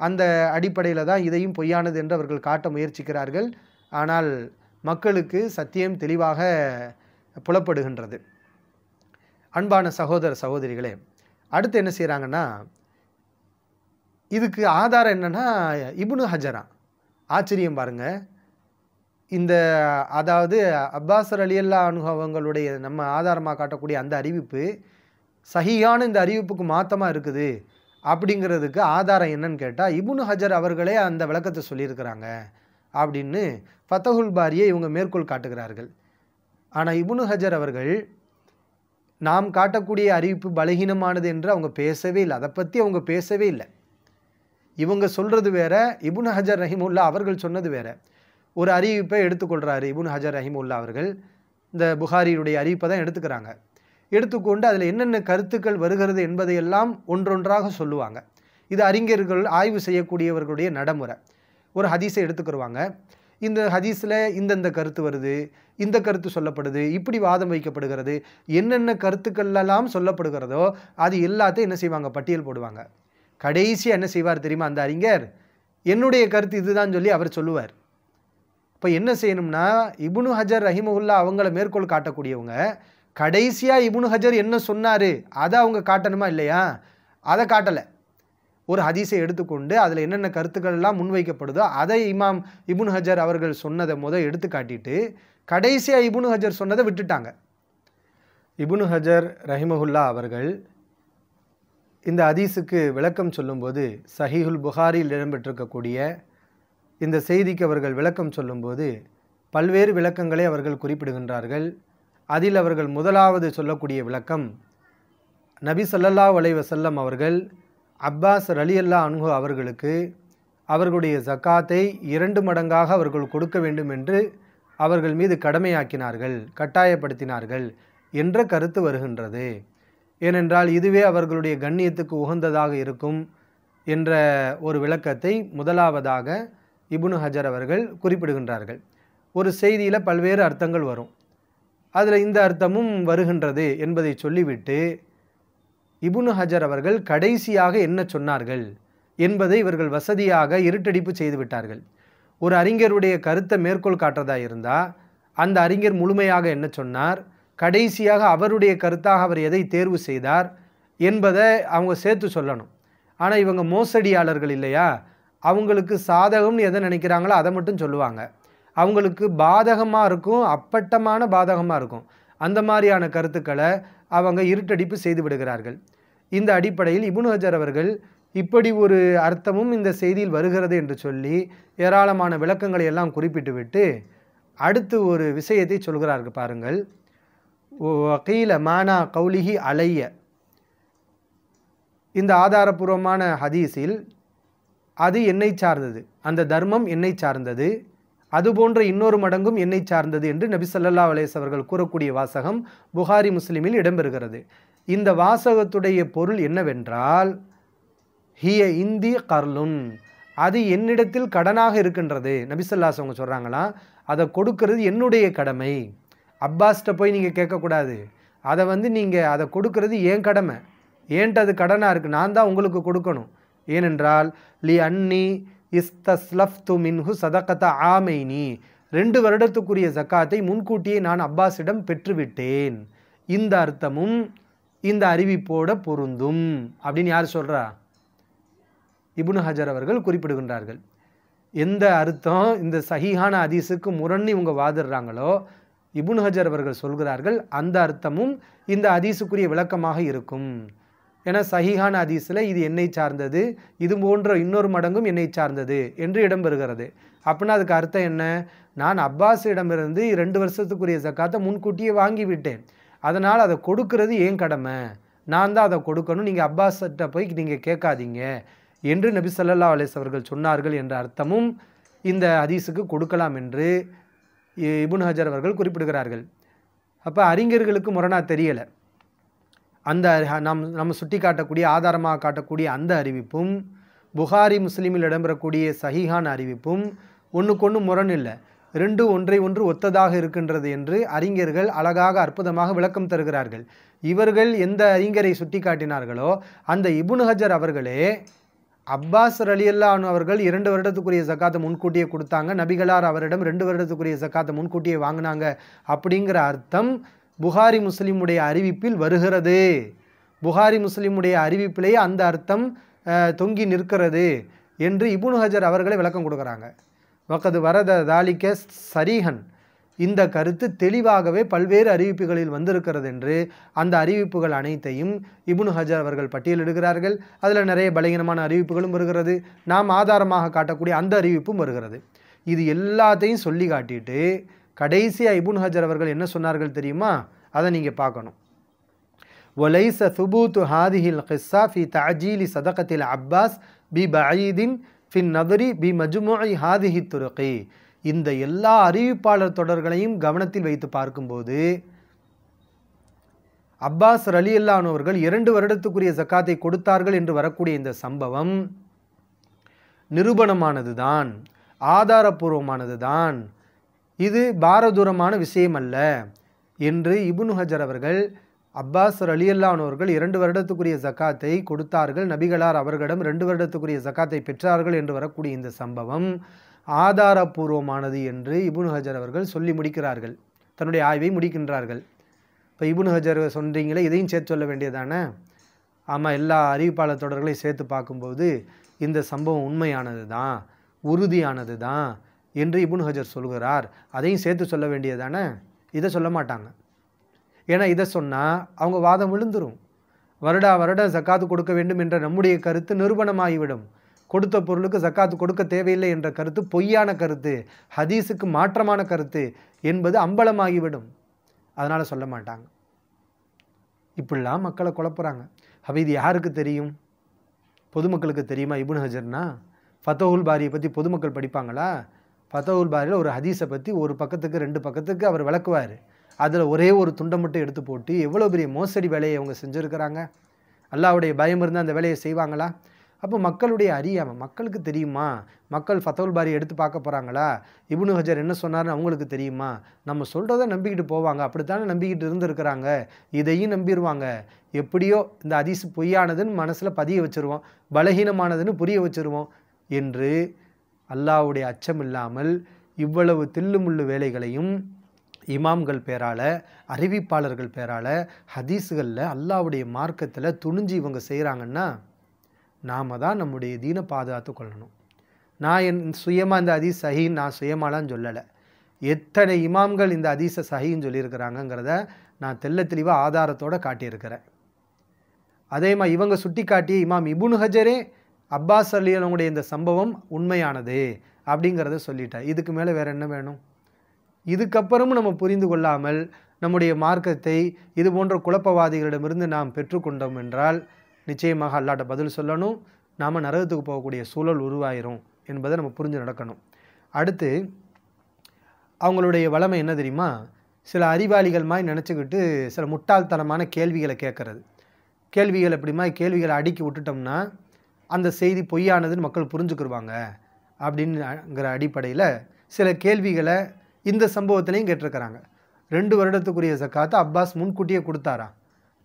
அந்த அடிப்படையில் தான் இதையும் பொய்யானது என்று அவர்கள் காட்ட முயற்சிக்கிறார்கள் ஆனால் மக்களுக்கு சத்தியம் தெளிவாக புலப்படுகின்றது அன்பான சகோதர சகோதரிகளே அடுத்து என்ன செய்கிறாங்கன்னா இதுக்கு ஆதாரம் என்னென்னா இபுனு ஹஜரா ஆச்சரியம் பாருங்கள் இந்த அதாவது அப்பாசர் அலியல்லா அனுபவங்களுடைய நம்ம ஆதாரமாக காட்டக்கூடிய அந்த அறிவிப்பு சகியான இந்த அறிவிப்புக்கு மாற்றமாக இருக்குது அப்படிங்கிறதுக்கு ஆதாரம் என்னன்னு கேட்டால் இபுனு ஹஜர் அவர்களே அந்த விளக்கத்தை சொல்லியிருக்கிறாங்க அப்படின்னு ஃபத்தஹுல் பாரியை இவங்க மேற்கோள் காட்டுகிறார்கள் ஆனால் இபுனு ஹஜர் அவர்கள் நாம் காட்டக்கூடிய அறிவிப்பு பலகீனமானது என்று அவங்க பேசவே இல்லை அதை பற்றி அவங்க பேசவே இல்லை இவங்க சொல்கிறது வேற இபுன் ஹஜர் ரஹிமுல்லா அவர்கள் சொன்னது வேற ஒரு அறிவிப்பை எடுத்துக்கொள்கிறாரு இபுன் ஹஜர் ரஹிமுல்லா அவர்கள் இந்த புகாரியினுடைய அறிவிப்பை தான் எடுத்துக்கிறாங்க எடுத்துக்கொண்டு அதில் என்னென்ன கருத்துக்கள் வருகிறது என்பதையெல்லாம் ஒன்றொன்றாக சொல்லுவாங்க இது அறிஞர்கள் ஆய்வு செய்யக்கூடியவர்களுடைய நடைமுறை ஒரு ஹதீஸை எடுத்துக்கிடுவாங்க இந்த ஹதீஸில் இந்தந்த கருத்து வருது இந்த கருத்து சொல்லப்படுது இப்படி வாதம் வைக்கப்படுகிறது என்னென்ன கருத்துக்கள்லாம் சொல்லப்படுகிறதோ அது எல்லாத்தையும் என்ன செய்வாங்க பட்டியல் போடுவாங்க கடைசியாக என்ன செய்வார் தெரியுமா அந்த அறிஞர் என்னுடைய கருத்து இதுதான் சொல்லி அவர் சொல்லுவார் இப்போ என்ன செய்யணும்னா இபுனு ஹஜர் ரஹிமகுல்லா அவங்கள மேற்கோள் காட்டக்கூடியவங்க கடைசியாக இபுனு ஹஜர் என்ன சொன்னார் அதை அவங்க காட்டணுமா இல்லையா அதை காட்டலை ஒரு ஹதீஸை எடுத்துக்கொண்டு அதில் என்னென்ன கருத்துக்கள்லாம் முன்வைக்கப்படுதோ அதை இமாம் இபுன் ஹஜர் அவர்கள் சொன்னதை முதல் எடுத்து காட்டிட்டு கடைசியாக இபுனு ஹஜர் சொன்னதை விட்டுட்டாங்க இபுனு ஹஜர் ரஹிமஹுல்லா அவர்கள் இந்த ஹதீஸுக்கு விளக்கம் சொல்லும்போது சஹீஹுல் புகாரில் இடம்பெற்றிருக்கக்கூடிய இந்த செய்திக்கு அவர்கள் விளக்கம் சொல்லும்போது பல்வேறு விளக்கங்களை அவர்கள் குறிப்பிடுகின்றார்கள் அதில் அவர்கள் முதலாவது சொல்லக்கூடிய விளக்கம் நபி சல்லல்லா செல்லம் அவர்கள் அப்பாஸ் அலி அல்லா அவர்களுக்கு அவர்களுடைய ஜக்காத்தை இரண்டு மடங்காக அவர்கள் கொடுக்க வேண்டும் என்று அவர்கள் மீது கடமையாக்கினார்கள் கட்டாயப்படுத்தினார்கள் என்ற கருத்து வருகின்றது ஏனென்றால் இதுவே அவர்களுடைய கண்ணியத்துக்கு உகந்ததாக இருக்கும் என்ற ஒரு விளக்கத்தை முதலாவதாக இபுனு ஹஜர் அவர்கள் குறிப்பிடுகின்றார்கள் ஒரு செய்தியில் பல்வேறு அர்த்தங்கள் வரும் அதில் இந்த அர்த்தமும் வருகின்றது என்பதை சொல்லிவிட்டு இபுனு ஹஜர் அவர்கள் கடைசியாக என்ன சொன்னார்கள் என்பதை இவர்கள் வசதியாக இருட்டடிப்பு செய்துவிட்டார்கள் ஒரு அறிஞருடைய கருத்தை மேற்கோள் காட்டுறதா இருந்தால் அந்த அறிஞர் முழுமையாக என்ன சொன்னார் கடைசியாக அவருடைய கருத்தாக அவர் எதை தேர்வு செய்தார் என்பதை அவங்க சேர்த்து சொல்லணும் ஆனால் இவங்க மோசடியாளர்கள் இல்லையா அவங்களுக்கு சாதகம்னு எதை நினைக்கிறாங்களோ அதை மட்டும் சொல்லுவாங்க அவங்களுக்கு பாதகமாக இருக்கும் அப்பட்டமான பாதகமாக இருக்கும் அந்த மாதிரியான கருத்துக்களை அவங்க இருட்டடிப்பு செய்து விடுகிறார்கள் இந்த அடிப்படையில் இபுனு ஹஜர் அவர்கள் இப்படி ஒரு அர்த்தமும் இந்த செய்தியில் வருகிறது என்று சொல்லி ஏராளமான விளக்கங்களை எல்லாம் குறிப்பிட்டுவிட்டு அடுத்து ஒரு விஷயத்தை சொல்கிறார்கள் பாருங்கள் வக்கீல மானா கௌலிகி அலைய இந்த ஆதாரபூர்வமான ஹதீஸில் அது என்னை சார்ந்தது அந்த தர்மம் என்னை சார்ந்தது அதுபோன்ற இன்னொரு மடங்கும் என்னை சார்ந்தது என்று நபி சொல்லல்லா அலேஸ் அவர்கள் கூறக்கூடிய வாசகம் புகாரி முஸ்லிமில் இடம்பெறுகிறது இந்த வாசகத்துடைய பொருள் என்னவென்றால் ஹிய இந்தி கர்லுன் அது என்னிடத்தில் கடனாக இருக்கின்றது நபிசல்லாஸ் அவங்க சொல்கிறாங்களா அதை கொடுக்கறது என்னுடைய கடமை அப்பாஸ்கிட்ட போய் நீங்கள் கேட்கக்கூடாது அதை வந்து நீங்கள் அதை கொடுக்கறது ஏன் கடமை ஏன்ட்டு அது கடனாக இருக்குது நான் தான் உங்களுக்கு கொடுக்கணும் ஏனென்றால் லி அன்னி இஸ்தஸ்லஃப்து மின்ஹு சதகத ஆமைனி ரெண்டு வருடத்துக்குரிய ஜக்காத்தை முன்கூட்டியே நான் அப்பாஸிடம் பெற்றுவிட்டேன் இந்த அர்த்தமும் இந்த அறிவிப்போட பொருந்தும் அப்படின்னு யார் சொல்கிறா இபுனு ஹஜர் அவர்கள் குறிப்பிடுகின்றார்கள் எந்த அர்த்தம் இந்த சஹிஹான அதிசுக்கு முரண்ணி இவங்க வாதிடுறாங்களோ இபுன் ஹஜர் அவர்கள் சொல்கிறார்கள் அந்த அர்த்தமும் இந்த அதிசுக்குரிய விளக்கமாக இருக்கும் ஏன்னா சஹிஹான் ஹதீஸில் இது என்னை சார்ந்தது இது போன்ற இன்னொரு மடங்கும் என்னை சார்ந்தது என்று இடம்பெறுகிறது அப்படின்னா அதுக்கு அர்த்தம் என்ன நான் அப்பாஸிடமிருந்து ரெண்டு வருஷத்துக்குரிய ஜக்காத்தை முன்கூட்டியே வாங்கிவிட்டேன் அதனால் அதை கொடுக்கறது ஏன் கடமை நான் தான் அதை கொடுக்கணும் நீங்கள் அப்பாஸ்கிட்ட போய் நீங்கள் கேட்காதீங்க என்று நபி சல்லா அலேஸ் அவர்கள் சொன்னார்கள் என்ற அர்த்தமும் இந்த அதிசுக்கு கொடுக்கலாம் என்று இபுன் ஹஜர் அவர்கள் குறிப்பிடுகிறார்கள் அப்போ அறிஞர்களுக்கு முரணா தெரியலை அந்த நம் நம்ம சுட்டி காட்டக்கூடிய ஆதாரமாக காட்டக்கூடிய அந்த அறிவிப்பும் புகாரி முஸ்லீமில் இடம்பெறக்கூடிய சஹிஹான் அறிவிப்பும் ஒன்றுக்கு ஒன்று முரணில்லை ரெண்டு ஒன்றை ஒன்று ஒத்ததாக இருக்கின்றது என்று அறிஞர்கள் அழகாக அற்புதமாக விளக்கம் தருகிறார்கள் இவர்கள் எந்த அறிஞரை சுட்டி காட்டினார்களோ அந்த இபுன் ஹஜர் அவர்களே அப்பாஸ் ரலியல்லான் அவர்கள் இரண்டு வருடத்துக்குரிய ஜக்காத்தை முன்கூட்டியே கொடுத்தாங்க நபிகளார் அவரிடம் ரெண்டு வருடத்துக்குரிய ஜக்காத்தை முன்கூட்டியே வாங்கினாங்க அப்படிங்கிற அர்த்தம் புகாரி முஸ்லீமுடைய அறிவிப்பில் வருகிறது புகாரி முஸ்லீமுடைய அறிவிப்பிலேயே அந்த அர்த்தம் தொங்கி நிற்கிறது என்று இபுன் ஹஜர் அவர்களே விளக்கம் கொடுக்குறாங்க வக்கது வரத தாலிக்க சரிஹன் இந்த கருத்து தெளிவாகவே பல்வேறு அறிவிப்புகளில் வந்திருக்கிறது என்று அந்த அறிவிப்புகள் அனைத்தையும் இபுனு ஹஜர் அவர்கள் பட்டியலிடுகிறார்கள் அதில் நிறைய பலகீனமான அறிவிப்புகளும் வருகிறது நாம் ஆதாரமாக காட்டக்கூடிய அந்த அறிவிப்பும் வருகிறது இது எல்லாத்தையும் சொல்லி காட்டிட்டு கடைசியாக இபுன் ஹஜர் அவர்கள் என்ன சொன்னார்கள் தெரியுமா அதை நீங்கள் பார்க்கணும் ஒலைச சுபூத்து ஹாதிஹில் ஹிஸ்ஸா ஃபி தஜீலி சதகத்தில் அப்பாஸ் பி பயீதின் ஃபின் நதரி பி மஜ்முஐ ஹாதிஹி துருக்கி இந்த எல்லா அறிவிப்பாளர் தொடர்களையும் கவனத்தில் வைத்து பார்க்கும்போது அப்பாஸ் அலி அல்லானவர்கள் இரண்டு வருடத்துக்குரிய ஜக்காத்தை கொடுத்தார்கள் என்று வரக்கூடிய இந்த சம்பவம் நிரூபணமானது தான் ஆதாரபூர்வமானது தான் இது பாரதூரமான விஷயம் அல்ல என்று இபுனு ஹஜர் அவர்கள் அப்பாஸ் அலியல்லானோர்கள் இரண்டு வருடத்துக்குரிய ஜக்காத்தை கொடுத்தார்கள் நபிகளார் அவர்களிடம் ரெண்டு வருடத்துக்குரிய ஜக்காத்தை பெற்றார்கள் என்று வரக்கூடிய இந்த சம்பவம் ஆதாரபூர்வமானது என்று இபுனு ஹஜர் அவர்கள் சொல்லி முடிக்கிறார்கள் தன்னுடைய ஆய்வை முடிக்கின்றார்கள் இப்போ இபுனு ஹஜர் சொல்கிறீங்களே இதையும் சேர்த்து சொல்ல வேண்டியதானே ஆமாம் எல்லா அறிவிப்பாளர் தொடர்களையும் சேர்த்து பார்க்கும்போது இந்த சம்பவம் உண்மையானது தான் உறுதியானது தான் என்று இபுன் ஹஜர் சொல்கிறார் அதையும் சேர்த்து சொல்ல வேண்டியதானே இதை சொல்ல மாட்டாங்க ஏன்னா இதை சொன்னால் அவங்க வாதம் விழுந்துடும் வருடா வருடம் சக்காத்து கொடுக்க வேண்டும் என்ற நம்முடைய கருத்து நிறுவனமாகிவிடும் கொடுத்த பொருளுக்கு சக்காத்து கொடுக்க தேவையில்லை என்ற கருத்து பொய்யான கருத்து ஹதீஸுக்கு மாற்றமான கருத்து என்பது அம்பலமாகிவிடும் அதனால் சொல்ல மாட்டாங்க இப்படிலாம் மக்களை குழப்புறாங்க அப்போ இது யாருக்கு தெரியும் பொதுமக்களுக்கு தெரியுமா இபுன் ஹஜர்னா ஃபத்தோஹுல் பாரியை பற்றி பொதுமக்கள் படிப்பாங்களா பத்தவுல் பாரியில் ஒரு ஹதீஸை பற்றி ஒரு பக்கத்துக்கு ரெண்டு பக்கத்துக்கு அவர் விளக்குவார் அதில் ஒரே ஒரு துண்டை மட்டும் எடுத்து போட்டு எவ்வளோ பெரிய மோசடி வேலையை அவங்க செஞ்சுருக்கிறாங்க அல்லாவுடைய பயம் இருந்து அந்த வேலையை செய்வாங்களா அப்போ மக்களுடைய அறியாமல் மக்களுக்கு தெரியுமா மக்கள் ஃபத்தவுல் பாரி எடுத்து பார்க்க போகிறாங்களா இபுனு ஹஜர் என்ன சொன்னார்னு அவங்களுக்கு தெரியுமா நம்ம சொல்கிறத நம்பிக்கிட்டு போவாங்க அப்படித்தானே நம்பிக்கிட்டு இருந்திருக்கிறாங்க இதையும் நம்பிடுவாங்க எப்படியோ இந்த அதிசு பொய்யானதுன்னு மனசில் பதிய வச்சுருவோம் பலகீனமானதுன்னு புரிய வச்சுருவோம் என்று அல்லாவுடைய அச்சம் இல்லாமல் இவ்வளவு தில்லுமுள்ளு வேலைகளையும் இமாம்கள் பேரால் அறிவிப்பாளர்கள் பேரால் ஹதீஸுகளில் அல்லாவுடைய மார்க்கத்தில் துணிஞ்சு இவங்க செய்கிறாங்கன்னா நாம் தான் நம்முடைய தீனை பாதுகாத்து கொள்ளணும் நான் என் சுயமாக இந்த அதீஸ் சஹின்னு நான் சுயமாலாம் சொல்லலை எத்தனை இமாம்கள் இந்த அதீச சஹின்னு சொல்லியிருக்கிறாங்கங்கிறத நான் தெல்ல தெளிவாக ஆதாரத்தோடு காட்டியிருக்கிறேன் அதே மாதிரி இவங்க சுட்டி காட்டிய இமாம் இபுன் ஹஜரே அப்பாஸ் அலி அவங்களுடைய இந்த சம்பவம் உண்மையானது அப்படிங்கிறத சொல்லிட்டேன் இதுக்கு மேலே வேறு என்ன வேணும் இதுக்கப்புறமும் நம்ம புரிந்து கொள்ளாமல் நம்முடைய மார்க்கத்தை இது போன்ற குழப்பவாதிகளிடமிருந்து நாம் பெற்றுக்கொண்டோம் என்றால் நிச்சயமாக அல்லாட்ட பதில் சொல்லணும் நாம் நரகத்துக்கு போகக்கூடிய சூழல் உருவாயிரும் என்பதை நம்ம புரிஞ்சு நடக்கணும் அடுத்து அவங்களுடைய வளமை என்ன தெரியுமா சில அறிவாளிகள் மாதிரி நினச்சிக்கிட்டு சில முட்டாள்தனமான கேள்விகளை கேட்குறது கேள்விகள் எப்படிமா கேள்விகளை அடுக்கி விட்டுட்டோம்னா அந்த செய்தி பொய்யானதுன்னு மக்கள் புரிஞ்சுக்கிடுவாங்க அப்படின்னுங்கிற அடிப்படையில் சில கேள்விகளை இந்த சம்பவத்திலையும் கேட்டிருக்கிறாங்க ரெண்டு வருடத்துக்குரிய சக்காத்தை அப்பாஸ் முன்கூட்டியே கொடுத்தாரா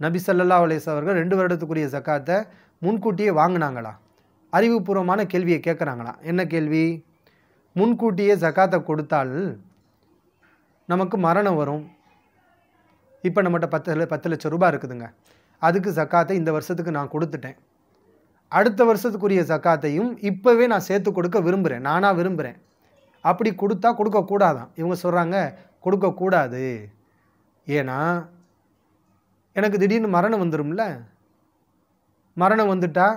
நபி சல்லா அலேஸ் அவர்கள் ரெண்டு வருடத்துக்குரிய சக்காத்தை முன்கூட்டியே வாங்கினாங்களா அறிவுபூர்வமான கேள்வியை கேட்குறாங்களா என்ன கேள்வி முன்கூட்டியே ஜக்காத்தை கொடுத்தால் நமக்கு மரணம் வரும் இப்போ நம்மகிட்ட பத்து பத்து லட்சம் ரூபாய் இருக்குதுங்க அதுக்கு ஜக்காத்தை இந்த வருஷத்துக்கு நான் கொடுத்துட்டேன் அடுத்த வருஷத்துக்குரிய சக்காத்தையும் இப்போவே நான் சேர்த்து கொடுக்க விரும்புகிறேன் நானாக விரும்புகிறேன் அப்படி கொடுத்தா கொடுக்கக்கூடாதான் இவங்க சொல்கிறாங்க கொடுக்கக்கூடாது ஏன்னா எனக்கு திடீர்னு மரணம் வந்துடும்ல மரணம் வந்துட்டா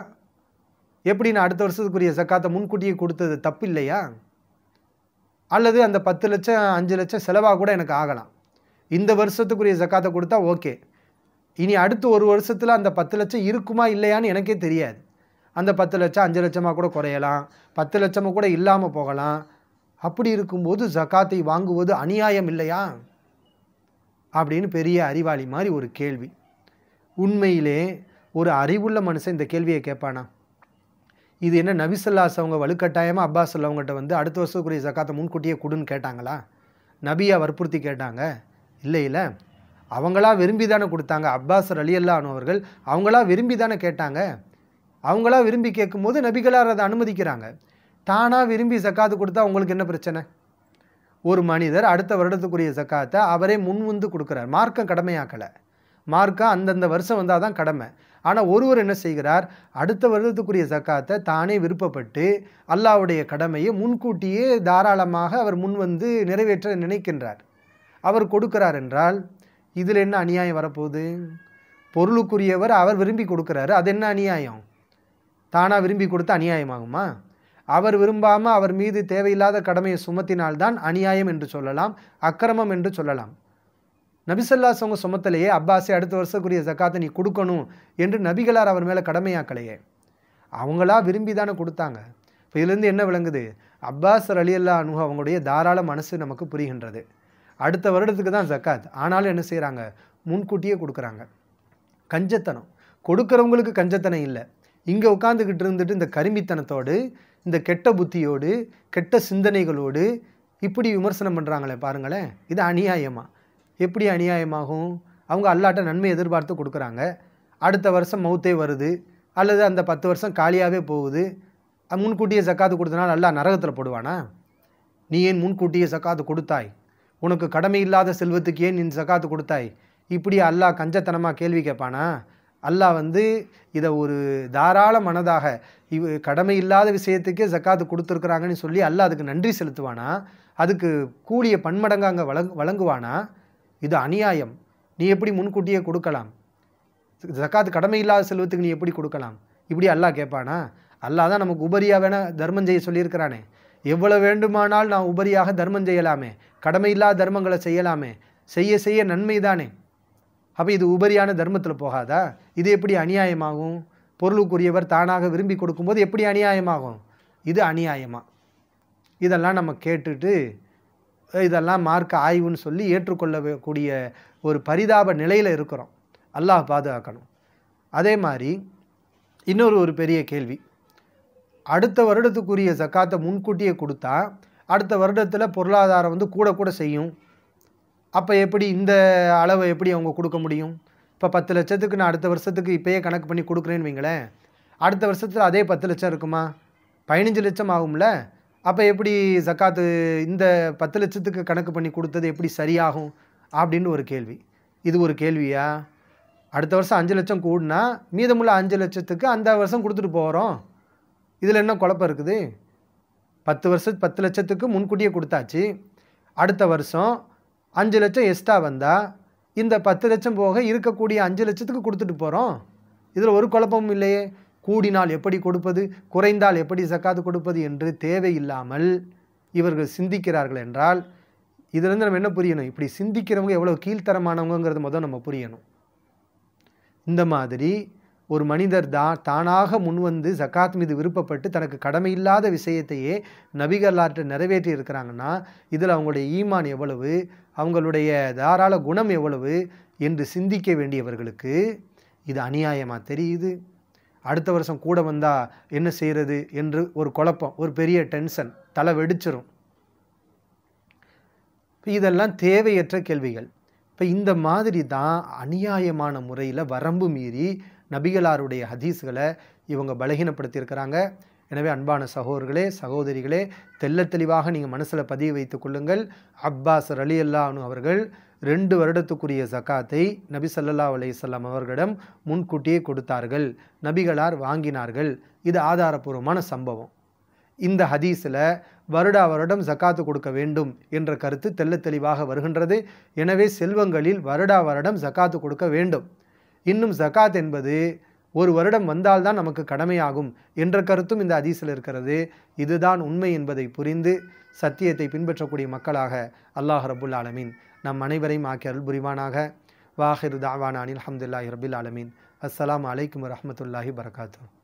எப்படி நான் அடுத்த வருஷத்துக்குரிய சக்காத்தை முன்கூட்டியே கொடுத்தது தப்பு இல்லையா அல்லது அந்த பத்து லட்சம் அஞ்சு லட்சம் செலவாக கூட எனக்கு ஆகலாம் இந்த வருஷத்துக்குரிய சக்காத்தை கொடுத்தா ஓகே இனி அடுத்து ஒரு வருஷத்தில் அந்த பத்து லட்சம் இருக்குமா இல்லையான்னு எனக்கே தெரியாது அந்த பத்து லட்சம் அஞ்சு லட்சமாக கூட குறையலாம் பத்து லட்சமாக கூட இல்லாமல் போகலாம் அப்படி இருக்கும்போது ஜக்காத்தை வாங்குவது அநியாயம் இல்லையா அப்படின்னு பெரிய அறிவாளி மாதிரி ஒரு கேள்வி உண்மையிலே ஒரு அறிவுள்ள மனுஷன் இந்த கேள்வியை கேட்பானா இது என்ன நபிசல்லாஸ் அவங்க வலுக்கட்டாயமாக அப்பாஸ் உள்ளவங்ககிட்ட வந்து அடுத்த வருஷத்துக்குரிய ஜக்காத்தை முன்கூட்டியே கொடுன்னு கேட்டாங்களா நபியா வற்புறுத்தி கேட்டாங்க இல்லை இல்லை அவங்களா விரும்பி தானே கொடுத்தாங்க அப்பாஸ் அல்லா அவர்கள் அவங்களா விரும்பி தானே கேட்டாங்க அவங்களா விரும்பி போது நபிகளார் அதை அனுமதிக்கிறாங்க தானாக விரும்பி சக்காத்து கொடுத்தா உங்களுக்கு என்ன பிரச்சனை ஒரு மனிதர் அடுத்த வருடத்துக்குரிய சக்காத்தை அவரே முன்வந்து கொடுக்குறார் மார்க்கம் கடமையாக்கலை மார்க்கம் அந்தந்த வருஷம் வந்தால் தான் கடமை ஆனால் ஒருவர் என்ன செய்கிறார் அடுத்த வருடத்துக்குரிய சக்காத்தை தானே விருப்பப்பட்டு அல்லாவுடைய கடமையை முன்கூட்டியே தாராளமாக அவர் முன் வந்து நிறைவேற்ற நினைக்கின்றார் அவர் கொடுக்கிறார் என்றால் இதில் என்ன அநியாயம் வரப்போகுது பொருளுக்குரியவர் அவர் விரும்பி கொடுக்குறாரு அது என்ன அநியாயம் தானாக விரும்பி கொடுத்து அநியாயமாகுமா அவர் விரும்பாமல் அவர் மீது தேவையில்லாத கடமையை சுமத்தினால்தான் அநியாயம் என்று சொல்லலாம் அக்கிரமம் என்று சொல்லலாம் நபிசல்லா சொங்க சுமத்தலையே அப்பாஸே அடுத்த வருஷக்குரிய ஜக்காத்தை நீ கொடுக்கணும் என்று நபிகளார் அவர் மேலே கடமையாக்கலையே அவங்களா விரும்பி தானே கொடுத்தாங்க இப்போ இதுலேருந்து என்ன விளங்குது அப்பாஸ் அலி அல்லா அவங்களுடைய தாராள மனசு நமக்கு புரிகின்றது அடுத்த வருடத்துக்கு தான் ஜக்காத் ஆனாலும் என்ன செய்கிறாங்க முன்கூட்டியே கொடுக்குறாங்க கஞ்சத்தனம் கொடுக்குறவங்களுக்கு கஞ்சத்தனம் இல்லை இங்கே உட்காந்துக்கிட்டு இருந்துட்டு இந்த கருமித்தனத்தோடு இந்த கெட்ட புத்தியோடு கெட்ட சிந்தனைகளோடு இப்படி விமர்சனம் பண்ணுறாங்களே பாருங்களேன் இது அநியாயமாக எப்படி அநியாயமாகும் அவங்க அல்லாட்ட நன்மை எதிர்பார்த்து கொடுக்குறாங்க அடுத்த வருஷம் மௌத்தே வருது அல்லது அந்த பத்து வருஷம் காலியாகவே போகுது முன்கூட்டியே சக்காத்து கொடுத்தனால அல்லா நரகத்தில் போடுவானா நீ ஏன் முன்கூட்டியே சக்காத்து கொடுத்தாய் உனக்கு கடமை இல்லாத செல்வத்துக்கு ஏன் நீ சக்காத்து கொடுத்தாய் இப்படி அல்லாஹ் கஞ்சத்தனமாக கேள்வி கேட்பானா அல்லாஹ் வந்து இதை ஒரு தாராள மனதாக இவ் கடமை இல்லாத விஷயத்துக்கே ஜக்காத்து கொடுத்துருக்குறாங்கன்னு சொல்லி அல்லாஹ் அதுக்கு நன்றி செலுத்துவானா அதுக்கு கூலிய பன்மடங்கு அங்கே வழங் வழங்குவானா இது அநியாயம் நீ எப்படி முன்கூட்டியே கொடுக்கலாம் ஜக்காத்து கடமை இல்லாத செல்வத்துக்கு நீ எப்படி கொடுக்கலாம் இப்படி அல்லாஹ் கேட்பானா அல்லாஹ் தான் நமக்கு உபரியாக வேணால் தர்மம் செய்ய சொல்லியிருக்கிறானே எவ்வளோ வேண்டுமானால் நான் உபரியாக தர்மம் செய்யலாமே கடமை இல்லாத தர்மங்களை செய்யலாமே செய்ய செய்ய நன்மை தானே அப்போ இது உபரியான தர்மத்தில் போகாதா இது எப்படி அநியாயமாகும் பொருளுக்குரியவர் தானாக விரும்பி கொடுக்கும்போது எப்படி அநியாயமாகும் இது அநியாயமாக இதெல்லாம் நம்ம கேட்டுட்டு இதெல்லாம் மார்க்க ஆய்வுன்னு சொல்லி ஏற்றுக்கொள்ளக்கூடிய ஒரு பரிதாப நிலையில் இருக்கிறோம் அல்லாஹ் பாதுகாக்கணும் அதே மாதிரி இன்னொரு ஒரு பெரிய கேள்வி அடுத்த வருடத்துக்குரிய ஜக்காத்தை முன்கூட்டியே கொடுத்தா அடுத்த வருடத்தில் பொருளாதாரம் வந்து கூட கூட செய்யும் அப்போ எப்படி இந்த அளவை எப்படி அவங்க கொடுக்க முடியும் இப்போ பத்து லட்சத்துக்கு நான் அடுத்த வருஷத்துக்கு இப்போயே கணக்கு பண்ணி கொடுக்குறேன்னு வைங்களேன் அடுத்த வருஷத்தில் அதே பத்து லட்சம் இருக்குமா பதினஞ்சு லட்சம் ஆகும்ல அப்போ எப்படி ஜக்காத்து இந்த பத்து லட்சத்துக்கு கணக்கு பண்ணி கொடுத்தது எப்படி சரியாகும் அப்படின்னு ஒரு கேள்வி இது ஒரு கேள்வியா அடுத்த வருஷம் அஞ்சு லட்சம் கூடுனா மீதமுள்ள அஞ்சு லட்சத்துக்கு அந்த வருஷம் கொடுத்துட்டு போகிறோம் இதில் என்ன குழப்பம் இருக்குது பத்து வருஷம் பத்து லட்சத்துக்கு முன்கூட்டியே கொடுத்தாச்சு அடுத்த வருஷம் அஞ்சு லட்சம் எக்ஸ்ட்ரா வந்தால் இந்த பத்து லட்சம் போக இருக்கக்கூடிய அஞ்சு லட்சத்துக்கு கொடுத்துட்டு போகிறோம் இதில் ஒரு குழப்பமும் இல்லையே கூடினால் எப்படி கொடுப்பது குறைந்தால் எப்படி சக்காது கொடுப்பது என்று தேவையில்லாமல் இவர்கள் சிந்திக்கிறார்கள் என்றால் இதிலேருந்து நம்ம என்ன புரியணும் இப்படி சிந்திக்கிறவங்க எவ்வளோ கீழ்த்தரமானவங்கிறது முதல் நம்ம புரியணும் இந்த மாதிரி ஒரு மனிதர் தான் தானாக முன்வந்து ஜக்காத் மீது விருப்பப்பட்டு தனக்கு கடமையில்லாத விஷயத்தையே நபிகளாற்ற நிறைவேற்றி இருக்கிறாங்கன்னா இதில் அவங்களுடைய ஈமான் எவ்வளவு அவங்களுடைய தாராள குணம் எவ்வளவு என்று சிந்திக்க வேண்டியவர்களுக்கு இது அநியாயமாக தெரியுது அடுத்த வருஷம் கூட வந்தால் என்ன செய்கிறது என்று ஒரு குழப்பம் ஒரு பெரிய டென்ஷன் தலை வெடிச்சிரும் இதெல்லாம் தேவையற்ற கேள்விகள் இப்போ இந்த மாதிரி தான் அநியாயமான முறையில் வரம்பு மீறி நபிகளாருடைய ஹதீஸ்களை இவங்க பலகீனப்படுத்தியிருக்கிறாங்க எனவே அன்பான சகோதர்களே சகோதரிகளே தெல்ல தெளிவாக நீங்கள் மனசில் பதிவு வைத்து கொள்ளுங்கள் அப்பாஸ் அலி அல்லானு அவர்கள் ரெண்டு வருடத்துக்குரிய ஜக்காத்தை நபி சல்லா அலையம் அவர்களிடம் முன்கூட்டியே கொடுத்தார்கள் நபிகளார் வாங்கினார்கள் இது ஆதாரபூர்வமான சம்பவம் இந்த ஹதீஸில் வருடா வருடம் ஜக்காத்து கொடுக்க வேண்டும் என்ற கருத்து தெல்ல தெளிவாக வருகின்றது எனவே செல்வங்களில் வருடா வருடம் ஜக்காத்து கொடுக்க வேண்டும் இன்னும் ஜக்காத் என்பது ஒரு வருடம் வந்தால்தான் நமக்கு கடமையாகும் என்ற கருத்தும் இந்த அதிசல் இருக்கிறது இதுதான் உண்மை என்பதை புரிந்து சத்தியத்தை பின்பற்றக்கூடிய மக்களாக அல்லாஹ் ரபுல் ஆலமீன் நம் அனைவரையும் ஆக்கி அருள் புரிவானாக வாஹிரு தாவானானில் அஹமதுல்லாஹி ரபுல் ஆலமீன் அஸ்லாம் அலைக்கும் வரமத்துல்லாஹி வரகாத்தூ